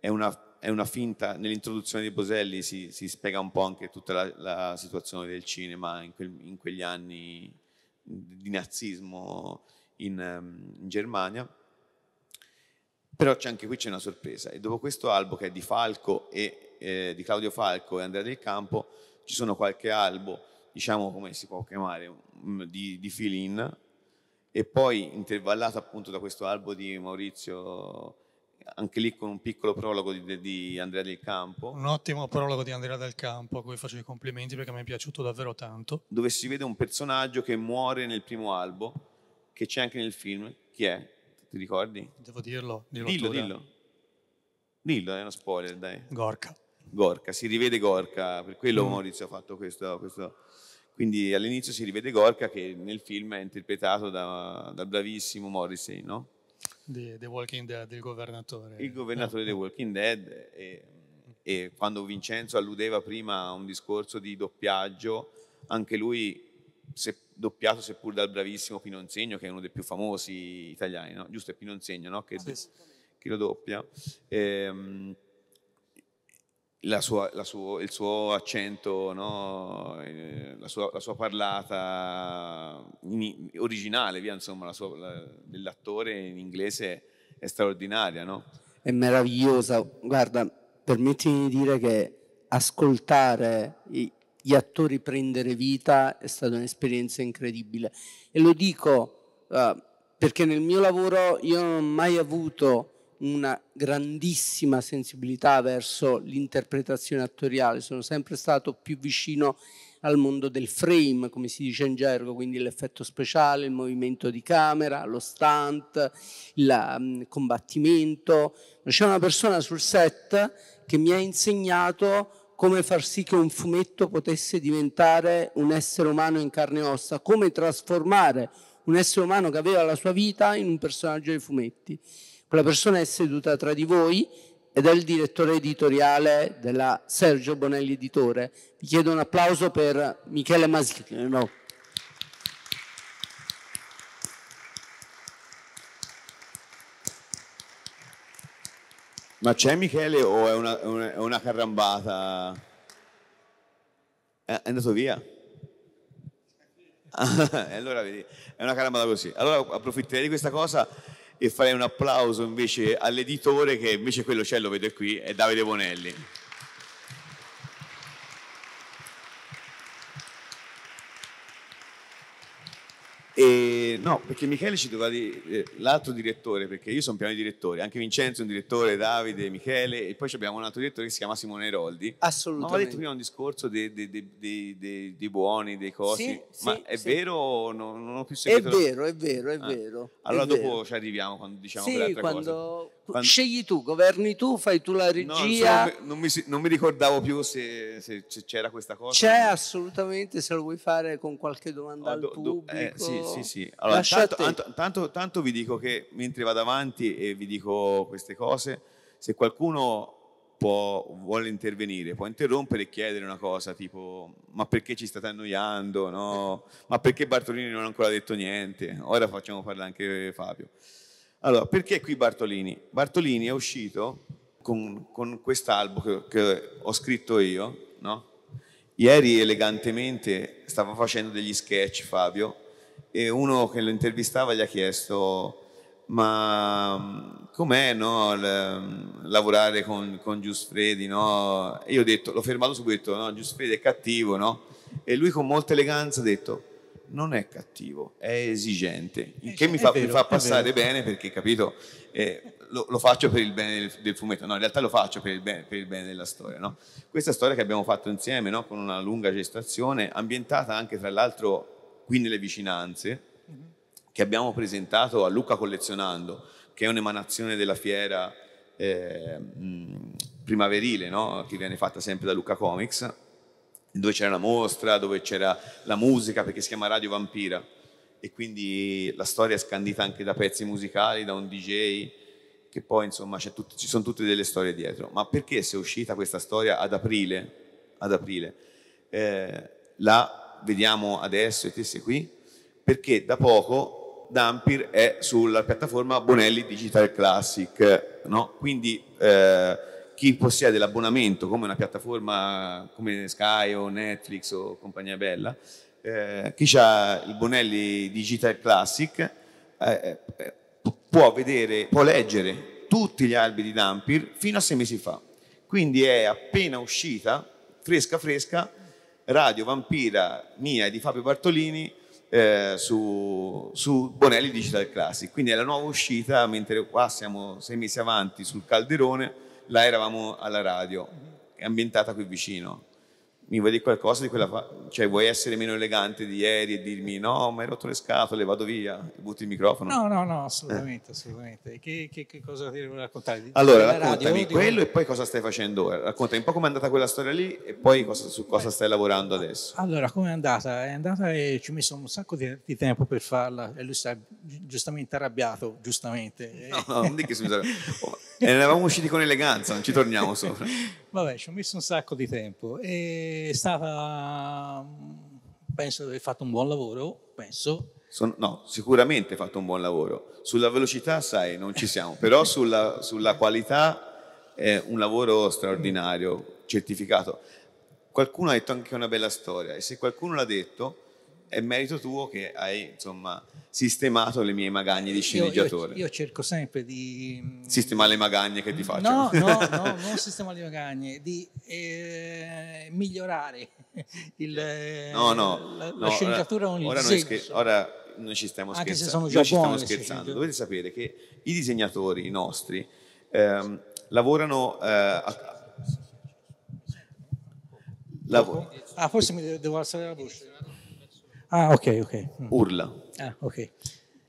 è una, è una finta, nell'introduzione di Boselli si, si, spiega un po' anche tutta la, la situazione del cinema in, quel, in, quegli anni di nazismo in, ehm, in Germania. Però anche qui c'è una sorpresa. E dopo questo albo che è di Falco e eh, di Claudio Falco e Andrea Del Campo, ci sono qualche albo diciamo come si può chiamare, mm, di, di fill-in e poi intervallato appunto da questo albo di Maurizio anche lì con un piccolo prologo di, di, Andrea Del Campo. Un ottimo prologo di Andrea Del Campo, a cui faccio i complimenti perché mi è piaciuto davvero tanto. Dove si vede un personaggio che muore nel primo albo, che c'è anche nel film. Chi è? Ti ricordi? Devo dirlo. Dillo, dillo. Dillo. dillo, è uno spoiler, dai. Gorka. Gorka, si rivede Gorka, per quello mm. Maurizio ha fatto questo, questo quindi all'inizio si rivede Gorka che nel film è interpretato da, dal bravissimo Morrissey, no? The, The Walking Dead, il governatore. Il governatore no. The Walking Dead. E, e quando Vincenzo alludeva prima a un discorso di doppiaggio, anche lui se, doppiato seppur dal bravissimo Pinonzegno, che è uno dei più famosi italiani, no? giusto? È Pinonzegno no? che, che, lo doppia. Ehm, sua, suo, il suo accento, no? Eh, la, sua, la, sua, parlata in, mm, originale, via, insomma, la sua, la, dell'attore in inglese è straordinaria. No? È meravigliosa. Guarda, permettimi di dire che ascoltare gli attori prendere vita è stata un'esperienza incredibile. E lo dico uh, perché nel mio lavoro io non ho mai avuto una grandissima sensibilità verso l'interpretazione attoriale, sono sempre stato più vicino al mondo del frame, come si dice in gergo, quindi l'effetto speciale, il movimento di camera, lo stunt, il mm, combattimento. C'è una persona sul set che mi ha insegnato come far sì che un fumetto potesse diventare un essere umano in carne e ossa, come trasformare un essere umano che aveva la sua vita in un personaggio dei fumetti. Quella persona è seduta tra di voi ed è il direttore editoriale della Sergio Bonelli Editore. Vi chiedo un applauso per Michele Masino. Ma c'è Michele o è una, una, una carrambata? È andato via? [LAUGHS] allora vedi, è una carambata così. Allora approfitterei di questa cosa e farei un applauso invece all'editore che invece quello c'è, lo vedo qui, è Davide Bonelli. E, no, perché Michele ci doveva dire eh, l'altro direttore, perché io sono piano di direttori, anche Vincenzo è un direttore, Davide, Michele, e poi abbiamo un altro direttore che si chiama Simone Eroldi. Assolutamente. Ma ho detto prima un discorso dei, dei, dei, dei buoni, dei cosi, sì, sì, ma è sì. vero non, non ho più seguito? È vero, è vero, è ah, vero. Allora è dopo vero. ci arriviamo quando diciamo sì, quell'altra quando... cosa. Tu, Quando... Scegli tu, governi tu, fai tu la regia. No, non, so, non, mi, non, mi, ricordavo più se, se c'era questa cosa. C'è assolutamente, se lo vuoi fare con qualche domanda oh, do, do, eh, sì, sì, sì. Allora, tanto, tanto, tanto, tanto, vi dico che mentre vado avanti e vi dico queste cose, se qualcuno può, vuole intervenire, può interrompere e chiedere una cosa tipo ma perché ci state annoiando, no? ma perché Bartolini non ha ancora detto niente, ora facciamo parlare anche Fabio. Allora, perché qui Bartolini? Bartolini è uscito con, con quest'albo che, che, ho scritto io, no? Ieri elegantemente stava facendo degli sketch Fabio e uno che lo intervistava gli ha chiesto ma com'è no, l- lavorare con, con Giusfredi? No? E io ho detto, l'ho fermato subito, no, Giusfredi è cattivo, no? E lui con molta eleganza ha detto, non è cattivo, è esigente, il che mi fa, vero, mi fa passare bene perché, capito, eh, lo, lo, faccio per il bene del, del, fumetto, no, in realtà lo faccio per il bene, per il bene della storia. No? Questa storia che abbiamo fatto insieme, no? con una lunga gestazione, ambientata anche tra l'altro qui nelle vicinanze, mhm. che abbiamo presentato a Luca Collezionando, che è un'emanazione della fiera eh, primaverile, no? che viene fatta sempre da Luca Comics dove c'era la mostra, dove c'era la musica, perché si chiama Radio Vampira. E quindi la storia è scandita anche da pezzi musicali, da un DJ, che poi insomma tutto, ci sono tutte delle storie dietro. Ma perché si è uscita questa storia ad aprile? Ad aprile. Eh, la vediamo adesso, e te sei qui, perché da poco Dampir è sulla piattaforma Bonelli Digital Classic, no? quindi... Eh, chi possiede l'abbonamento come una piattaforma come Sky o Netflix o compagnia bella, eh, chi ha il Bonelli Digital Classic eh, eh, può, vedere, può leggere tutti gli albi di Dampir fino a sei mesi fa. Quindi è appena uscita, fresca fresca, Radio Vampira mia e di Fabio Bartolini eh, su, su, Bonelli Digital Classic. Quindi è la nuova uscita, mentre qua siamo sei mesi avanti sul calderone là eravamo alla radio, è ambientata qui vicino mi vuoi dire qualcosa di quella... cioè vuoi essere meno elegante di ieri e dirmi no, mi hai rotto le scatole, vado via, butti il microfono? No, no, no, assolutamente, eh. assolutamente. Che, che, che cosa ti devo raccontare? Allora, raccontami radio, quello di... e poi cosa stai facendo ora? Raccontami un po' com'è andata quella storia lì e poi cosa, su cosa Beh, stai lavorando adesso. Allora, com'è andata? È andata e ci ho messo un sacco di, di tempo per farla e lui sta giustamente arrabbiato, giustamente. No, no non dica che si bisogna... Oh, eravamo usciti con eleganza, non ci torniamo sopra. [LAUGHS] Vabbè, ci ho messo un sacco di tempo. È stata, penso di aver fatto un buon lavoro, penso. Sono, no, sicuramente hai fatto un buon lavoro. Sulla velocità, sai, non ci siamo, però sulla, sulla qualità è un lavoro straordinario, certificato. Qualcuno ha detto anche una bella storia e se qualcuno l'ha detto è merito tuo che hai insomma, sistemato le mie magagne di sceneggiatore. Io, io, io cerco sempre di... Mm, sistemare le magagne che ti faccio. No, no, no [LAUGHS] non sistemare le magagne, di eh, migliorare il, no, eh, no, la, no, la sceneggiatura ora, ora, noi scher- ora noi ci stiamo Anche scherzando. Anche se sono già ci stiamo scherzando. Dovete sapere che i disegnatori nostri ehm, lavorano... Eh, a, lav- ah, forse mi devo alzare la voce. Ah, ok, ok. Mm. Urla. Ah, ok.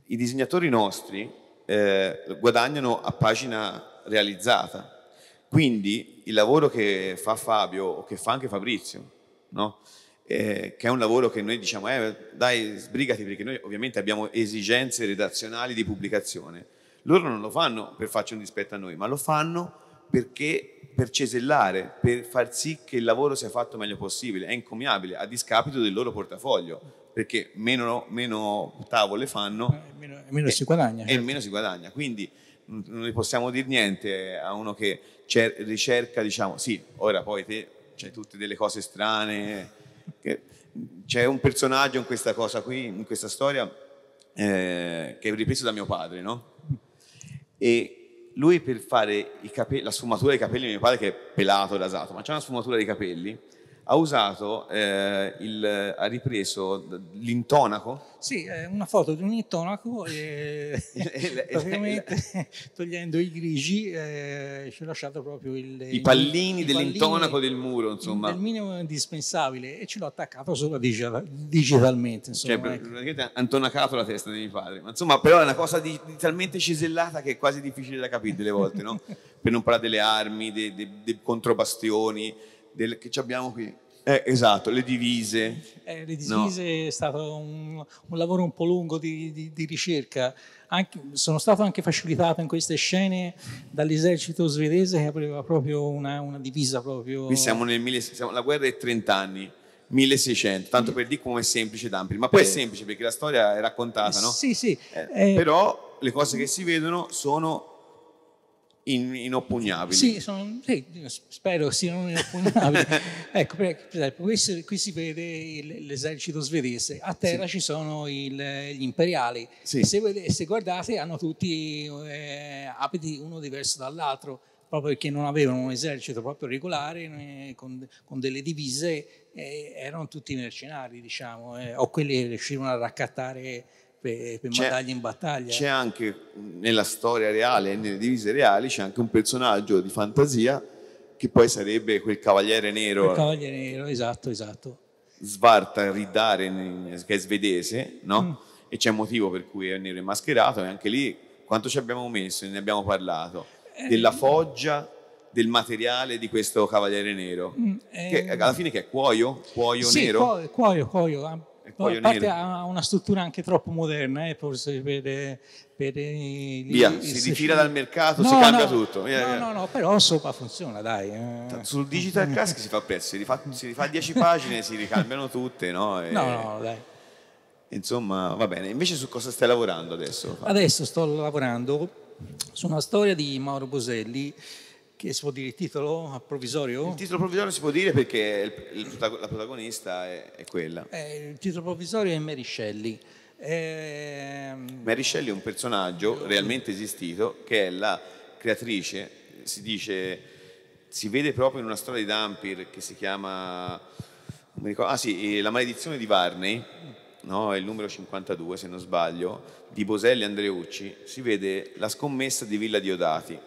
I disegnatori nostri eh, guadagnano a pagina realizzata, quindi il lavoro che fa Fabio o che fa anche Fabrizio, no? eh, che è un lavoro che noi diciamo, eh, dai, sbrigati perché noi ovviamente abbiamo esigenze redazionali di pubblicazione. Loro non lo fanno per farci un dispetto a noi, ma lo fanno perché per cesellare, per far sì che il lavoro sia fatto meglio possibile, è incommiabile, a discapito del loro portafoglio perché meno, meno tavole fanno eh, e meno, meno e, si guadagna. E certo. meno si guadagna, quindi mm, non possiamo dire niente a uno che cer- ricerca, diciamo, sì, ora poi te c'è tutte delle cose strane, che, c'è un personaggio in questa cosa qui, in questa storia, eh, che è ripreso da mio padre, no? E lui per fare cape- la sfumatura dei capelli di mio padre, che è pelato, rasato, ma c'è una sfumatura dei capelli, ha usato, eh, il, ha ripreso l'intonaco? Sì, una foto di un intonaco, e [LAUGHS] praticamente eh, [LAUGHS] togliendo i grigi eh, ci ha lasciato proprio il, i pallini il, dell'intonaco del muro, insomma. Il minimo indispensabile e ce l'ho attaccato solo digitalmente. Insomma, cioè, ecco. praticamente ha intonacato la testa di mio padre. Ma insomma, però è una cosa di, di talmente cisellata che è quasi difficile da capire delle volte, no? [LAUGHS] per non parlare delle armi, dei, dei, dei controbastioni del, che abbiamo qui. Eh, esatto, le divise. Eh, le divise no. è stato un, un, lavoro un po' lungo di, di, di ricerca. Anche, sono stato anche facilitato in queste scene dall'esercito svedese che aveva proprio una, una divisa. Proprio... Qui siamo nel 1600, la guerra è 30 anni. 1600, tanto per dire come è semplice Dampil, ma poi eh. è semplice perché la storia è raccontata, no? Sì, sì. Eh, eh. però le cose che si vedono sono in, inoppugnabili. Sì, sono, sì, spero siano inoppugnabili. [LAUGHS] ecco, per esempio, qui, qui si, vede l'esercito svedese, a terra sì. ci sono il, gli imperiali, sì. se, se, guardate hanno tutti eh, abiti uno diverso dall'altro, proprio perché non avevano un esercito proprio regolare, eh, con, con, delle divise, eh, erano tutti mercenari, diciamo, eh, o quelli che riuscivano a raccattare per, per mandarli in battaglia. C'è anche nella storia reale, e nelle divise reali, c'è anche un personaggio di fantasia che poi sarebbe quel cavaliere nero. Quel cavaliere nero, esatto, esatto. Svarta Ridare, che è svedese, no? Mm. E c'è un motivo per cui è nero e mascherato, e anche lì quanto ci abbiamo messo, ne abbiamo parlato, eh, della eh. foggia, del materiale di questo cavaliere nero, eh, che ehm. alla fine che è cuoio, cuoio sì, nero? Cuoio, cuoio, cuoio il cuoio no, nero. ha una struttura anche troppo moderna, eh, forse per, per Via, si ritira dal mercato, no, si cambia no, tutto. Via, no, via. no, no, però sopra funziona, dai. Eh. Sul digital cask si fa pezzi, si rifà, si rifà 10 [LAUGHS] pagine, si ricambiano tutte, no? E... No, no, dai. Insomma, va bene. Invece su cosa stai lavorando adesso? Adesso sto lavorando su una storia di Mauro Boselli che si può dire il titolo provvisorio? Il titolo provvisorio si può dire perché il, il, la protagonista è, è quella. Eh, il titolo provvisorio è Mary Shelley. Eh, Mary Shelley è un personaggio realmente esistito che è la creatrice, si dice, si vede proprio in una storia di Dampir che si chiama, ricordo, ah sì, eh, La maledizione di Varney, no, è il numero 52 se non sbaglio, di Boselli Andreucci, si vede la scommessa di Villa Diodati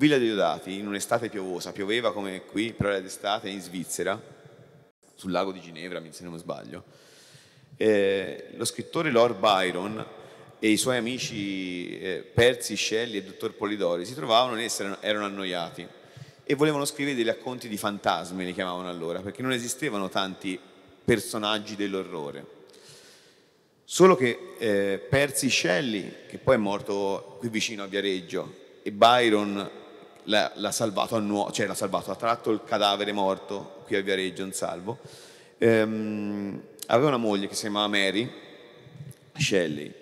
Villa Deodati, in un'estate piovosa, pioveva come qui, però era d'estate in Svizzera, sul lago di Ginevra, se non sbaglio. Eh, lo scrittore Lord Byron e i suoi amici eh, Percy Shelley e dottor Polidori si trovavano e erano annoiati e volevano scrivere dei racconti di fantasmi, li chiamavano allora, perché non esistevano tanti personaggi dell'orrore. Solo che eh, Percy Shelley, che poi è morto qui vicino a Viareggio, e Byron l'ha, l'ha salvato a nuoto, cioè l'ha salvato, ha tratto il cadavere morto qui a Viareggio, un salvo. Ehm, aveva una moglie che si chiamava Mary Shelley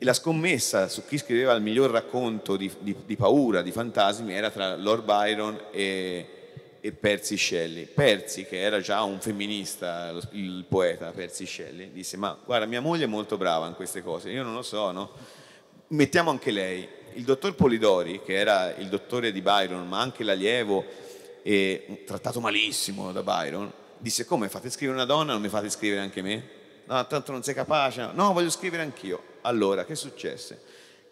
e la scommessa su chi scriveva il miglior racconto di, di, di paura, di fantasmi, era tra Lord Byron e, e Percy Shelley. Percy, che era già un femminista, il poeta Percy Shelley, disse: Ma guarda, mia moglie è molto brava in queste cose, io non lo so, no? Mettiamo anche lei il dottor Polidori, che era il dottore di Byron, ma anche l'allievo, e trattato malissimo da Byron, disse come fate scrivere una donna, non mi fate scrivere anche me? No, tanto non sei capace, no, voglio scrivere anch'io. Allora, che successe?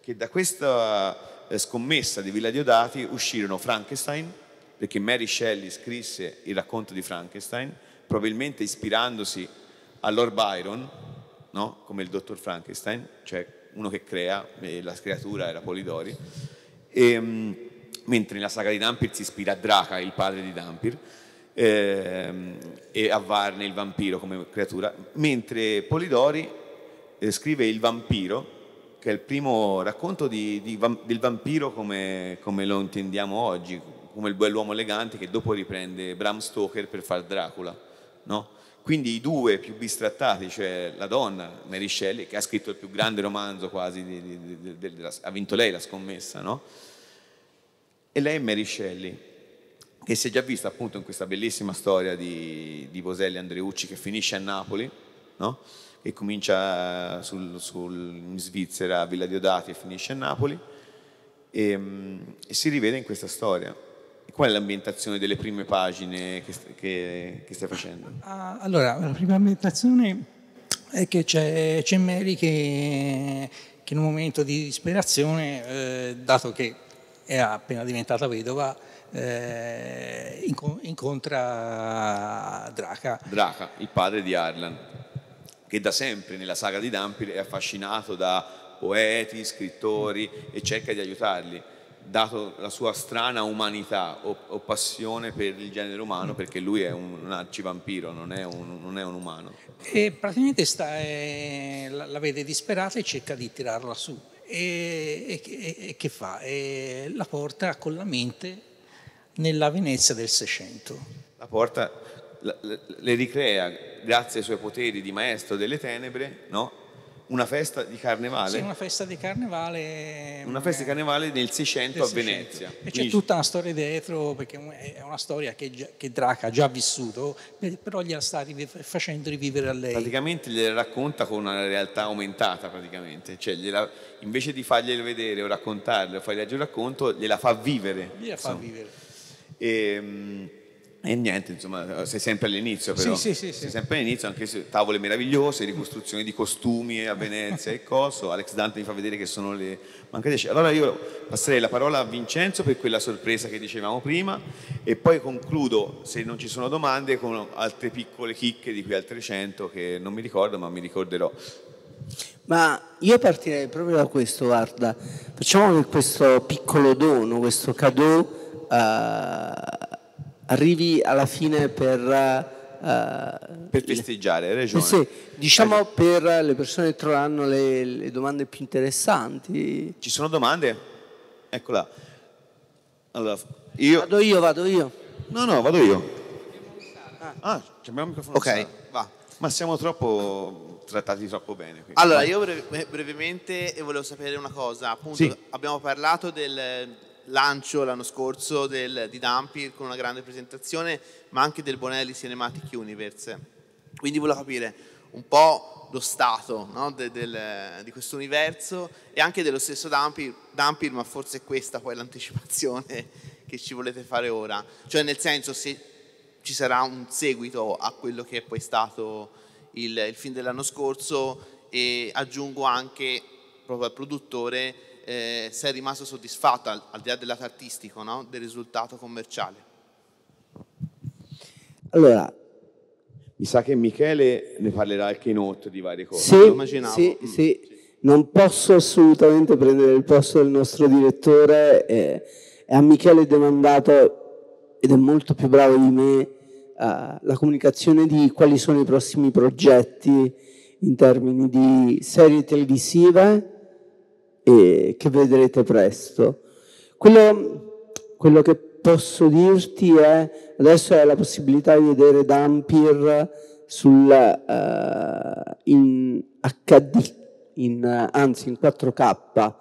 Che da questa eh, scommessa di Villa Diodati uscirono Frankenstein, perché Mary Shelley scrisse il racconto di Frankenstein, probabilmente ispirandosi a Lord Byron, no? come il dottor Frankenstein, cioè uno che crea, e eh, la creatura era Polidori, e, ehm, mentre nella saga di Dampir si ispira a Draca, il padre di Dampir, ehm, e a Varne il vampiro come creatura, mentre Polidori eh, scrive Il vampiro, che è il primo racconto di, di, del vampiro come, come lo intendiamo oggi, come il bell'uomo elegante che dopo riprende Bram Stoker per far Dracula. No? Quindi i due più bistrattati, cioè la donna, Mary Shelley, che ha scritto il più grande romanzo quasi, di, di, di, la, ha vinto lei la scommessa, no? E lei è Mary Shelley, che si è già vista appunto in questa bellissima storia di, Boselli Andreucci che finisce a Napoli, no? Che comincia eh, sul, sul, in Svizzera, a Villa Diodati e finisce a Napoli, e, ehm, e si rivede in questa storia. Qual è l'ambientazione delle prime pagine che, che, che stai facendo? Ah, allora, la prima ambientazione è che c'è, c'è Mary che, che, in un momento di disperazione, eh, dato che è appena diventata vedova, eh, incontra Draca. Draca, il padre di Arlan, che da sempre nella saga di Dampir è affascinato da poeti, scrittori e cerca di aiutarli dato la sua strana umanità o, o, passione per il genere umano perché lui è un, un arcivampiro, non è un, non è un umano. E praticamente sta, eh, la, la, vede disperata e cerca di tirarla su. E, e, e che fa? E la porta con la mente nella Venezia del Seicento. La porta le ricrea grazie ai suoi poteri di maestro delle tenebre, no? una festa di carnevale? Sì, una festa di carnevale. Eh, una festa di carnevale nel 600 a Venezia. E c'è tutta una storia dietro, perché è una storia che, che Draca ha già vissuto, però gliela sta facendo rivivere a lei. Praticamente gliela racconta con una realtà aumentata, praticamente. Cioè, gliela, invece di farglielo vedere o raccontarle o fargli leggere un racconto, gliela fa vivere. Gliela fa vivere. E, ehm, e niente, insomma, sei sempre all'inizio però. Sì, sì, sì, Sei sempre all'inizio, anche se tavole meravigliose, ricostruzioni di costumi a Venezia e coso. Alex Dante mi fa vedere che sono le mancateci. Allora io passerei la parola a Vincenzo per quella sorpresa che dicevamo prima e poi concludo, se non ci sono domande, con altre piccole chicche di qui al 300 che non mi ricordo ma mi ricorderò. Ma io partirei proprio da questo, guarda, facciamo questo piccolo dono, questo cadeau. Uh arrivi alla fine per... Uh, per festeggiare, hai ragione. Sì, diciamo per eh, le persone che troveranno le, le domande più interessanti. Ci sono domande? Eccola. Allora, io... Vado io, vado io. No, no, vado io. Ah, abbiamo il microfono. Ok, va. Ma siamo troppo trattati troppo bene. Quindi. Allora, io brevemente eh, volevo sapere una cosa. Appunto, sì. abbiamo parlato del lancio l'anno scorso del, di Dampi con una grande presentazione, ma anche del Bonelli Cinematic Universe. Quindi volevo capire un po' lo stato no? de, del, di questo universo e anche dello stesso Dampir, Dampir ma forse questa poi è l'anticipazione [LAUGHS] che ci volete fare ora. Cioè nel senso se ci sarà un seguito a quello che è poi stato il, il film dell'anno scorso e aggiungo anche proprio al produttore eh, sei rimasto soddisfatto al, al di là del lato artistico, no? del risultato commerciale? Allora, mi sa che Michele ne parlerà al keynote di varie cose. Sì, immaginavo. Sì, mm. sì. Non posso assolutamente prendere il posto del nostro direttore. Eh, a Michele è demandato, ed è molto più bravo di me, eh, la comunicazione di quali sono i prossimi progetti in termini di serie televisive, e che vedrete presto. Quello, quello che posso dirti è, adesso hai la possibilità di vedere Dampir sul, uh, in HD, in, anzi in 4K,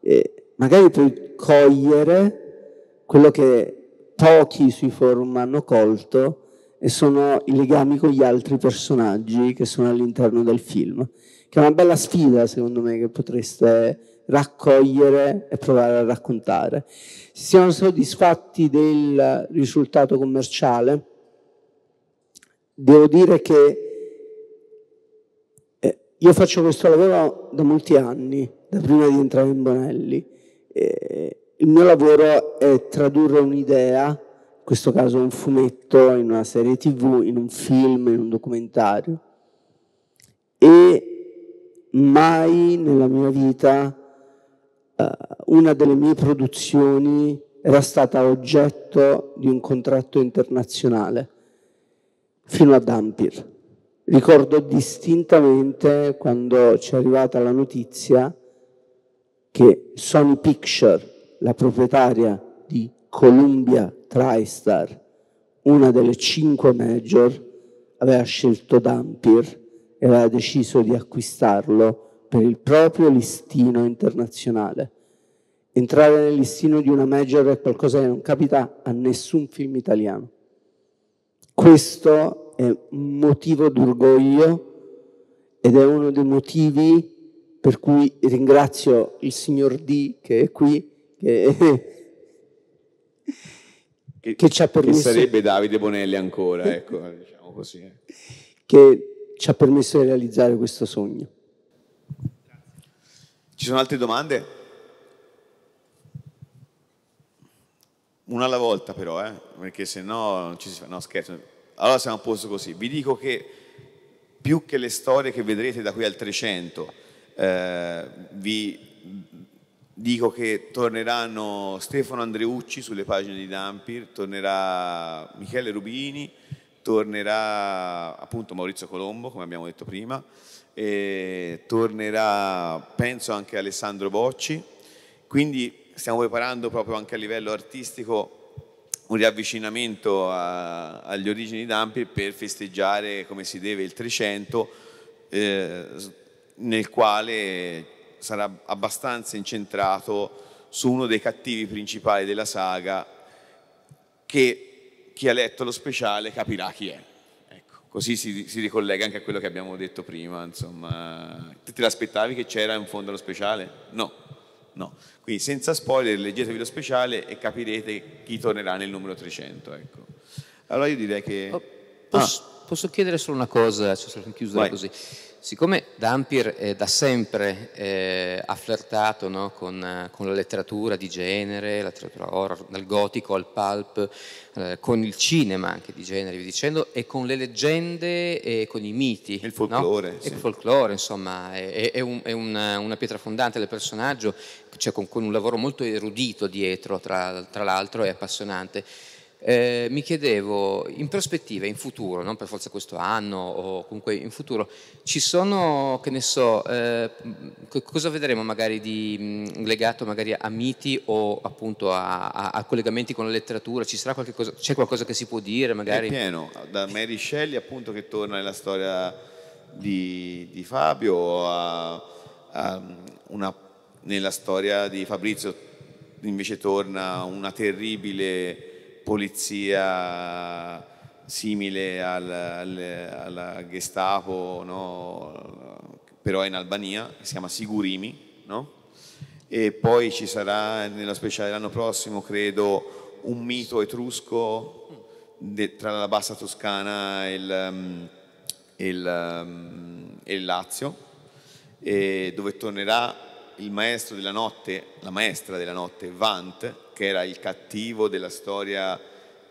e magari puoi cogliere quello che pochi sui forum hanno colto e sono i legami con gli altri personaggi che sono all'interno del film, che è una bella sfida secondo me che potreste raccogliere e provare a raccontare. Siamo soddisfatti del risultato commerciale? Devo dire che eh, io faccio questo lavoro da molti anni, da prima di entrare in Bonelli. Eh, il mio lavoro è tradurre un'idea, in questo caso un fumetto, in una serie tv, in un film, in un documentario. E mai nella mia vita eh, una delle mie produzioni era stata oggetto di un contratto internazionale fino a Dampir. Ricordo distintamente quando ci è arrivata la notizia che Sony Picture, la proprietaria di Columbia TriStar, una delle cinque major, aveva scelto Dampir e aveva deciso di acquistarlo per il proprio listino internazionale. Entrare nel listino di una major è qualcosa che non capita a nessun film italiano. Questo è un motivo d'orgoglio ed è uno dei motivi per cui ringrazio il signor D che è qui, che, [LAUGHS] che, che ci ha permesso... Che sarebbe Davide Bonelli ancora, ecco, diciamo così. Eh. Che ci ha permesso di realizzare questo sogno. Ci sono altre domande? Una alla volta però, eh? perché se no non ci si fa, no scherzo. Allora siamo a posto così. Vi dico che più che le storie che vedrete da qui al 300, eh, vi dico che torneranno Stefano Andreucci sulle pagine di Dampir, tornerà Michele Rubini, tornerà appunto Maurizio Colombo, come abbiamo detto prima, e tornerà penso anche Alessandro Bocci, quindi stiamo preparando proprio anche a livello artistico un riavvicinamento a, agli origini di d'Ampi per festeggiare come si deve il 300 eh, nel quale sarà abbastanza incentrato su uno dei cattivi principali della saga che chi ha letto lo speciale capirà chi è così si, si, ricollega anche a quello che abbiamo detto prima, insomma, te, te l'aspettavi che c'era in fondo lo speciale? No, no. Quindi senza spoiler leggetevi lo speciale e capirete chi tornerà nel numero 300, ecco. Allora io direi che... Oh, posso, ah posso chiedere solo una cosa, cioè, così. Siccome Dampir eh, da sempre eh, ha flirtato no, con, con, la letteratura di genere, la letteratura horror, dal gotico al pulp, eh, con il cinema anche di genere, vi dicendo, e con le leggende e con i miti. Il folklore. No? Sì. Il folklore, insomma, è, è, un, è una, una, pietra fondante del personaggio, cioè con, con, un lavoro molto erudito dietro, tra, tra l'altro, è appassionante eh, mi chiedevo in prospettiva, in futuro, non per forza questo anno o comunque in futuro, ci sono, che ne so, eh, cosa vedremo magari di mh, mm, legato magari a miti o appunto a, a, a collegamenti con la letteratura? Ci sarà qualche cosa, c'è qualcosa che si può dire magari? È pieno, da Mary Shelley appunto che torna nella storia di, di Fabio a, a una, nella storia di Fabrizio invece torna una terribile polizia simile al, al, alla Gestapo, no? però è in Albania, si chiama Sigurimi, no? e poi ci sarà nello speciale l'anno prossimo, credo, un mito etrusco de, tra la bassa toscana e il, il, il Lazio, e dove tornerà il maestro della notte, la maestra della notte, Vant, che era il cattivo della storia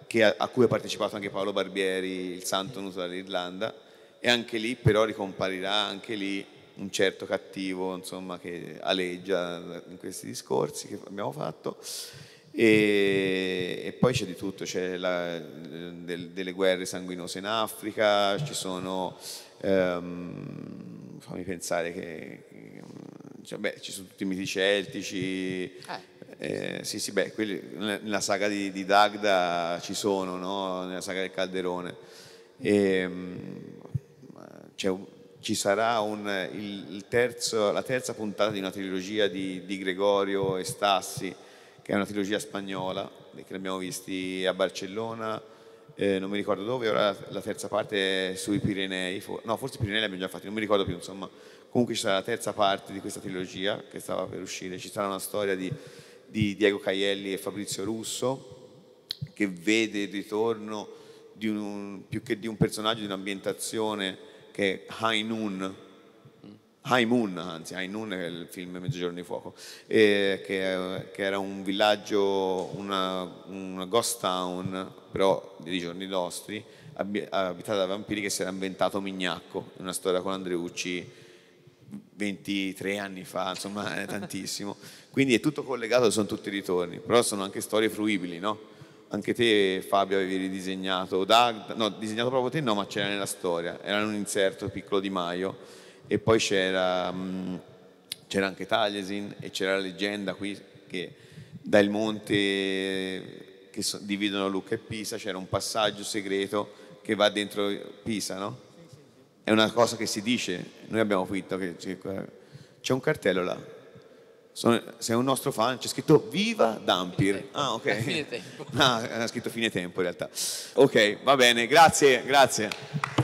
che, a, cui ha partecipato anche Paolo Barbieri, il santo nudo dall'Irlanda, e anche lì però ricomparirà anche lì un certo cattivo insomma, che aleggia in questi discorsi che abbiamo fatto. E, e poi c'è di tutto, c'è la, del, delle guerre sanguinose in Africa, ci sono, ehm, fammi pensare che, cioè, beh, ci sono tutti i miti celtici. Eh eh, sì, sì, beh, quelli, nella saga di, di Dagda ci sono, no? nella saga del Calderone. E, ehm, cioè, ci sarà un, il, terzo, la terza puntata di una trilogia di, di, Gregorio e Stassi, che è una trilogia spagnola, eh, che l'abbiamo visti a Barcellona, eh, non mi ricordo dove, ora la terza parte è sui Pirenei, for, no forse i Pirenei l'abbiamo già fatta, non mi ricordo più, insomma. Comunque ci sarà la terza parte di questa trilogia che stava per uscire, ci sarà una storia di di Diego Caielli e Fabrizio Russo, che vede il ritorno un, più che di un personaggio, di un'ambientazione che è High Noon, High Moon, anzi High Noon è il film Mezzogiorno di Fuoco, eh, che, che, era un villaggio, una, una ghost town, però dei giorni nostri, abitata da vampiri che si era inventato Mignacco, una storia con Andreucci 23 anni fa, insomma è tantissimo. Quindi è tutto collegato, sono tutti ritorni, però sono anche storie fruibili, no? Anche te Fabio avevi ridisegnato, Dag, no, disegnato proprio te no, ma c'era nella storia, era un inserto piccolo di Maio e poi c'era, mh, mm, c'era anche Taliesin e c'era la leggenda qui che dal monte che so, dividono Lucca e Pisa c'era un passaggio segreto che va dentro Pisa, no? È una cosa che si dice, noi abbiamo qui, che c'è un cartello là, sono, sei un nostro fan, c'è scritto Viva Dampir. Ah, ok. [LAUGHS] Fine tempo. Ah, [LAUGHS] ha scritto fine tempo in realtà. Ok, va bene, grazie, grazie.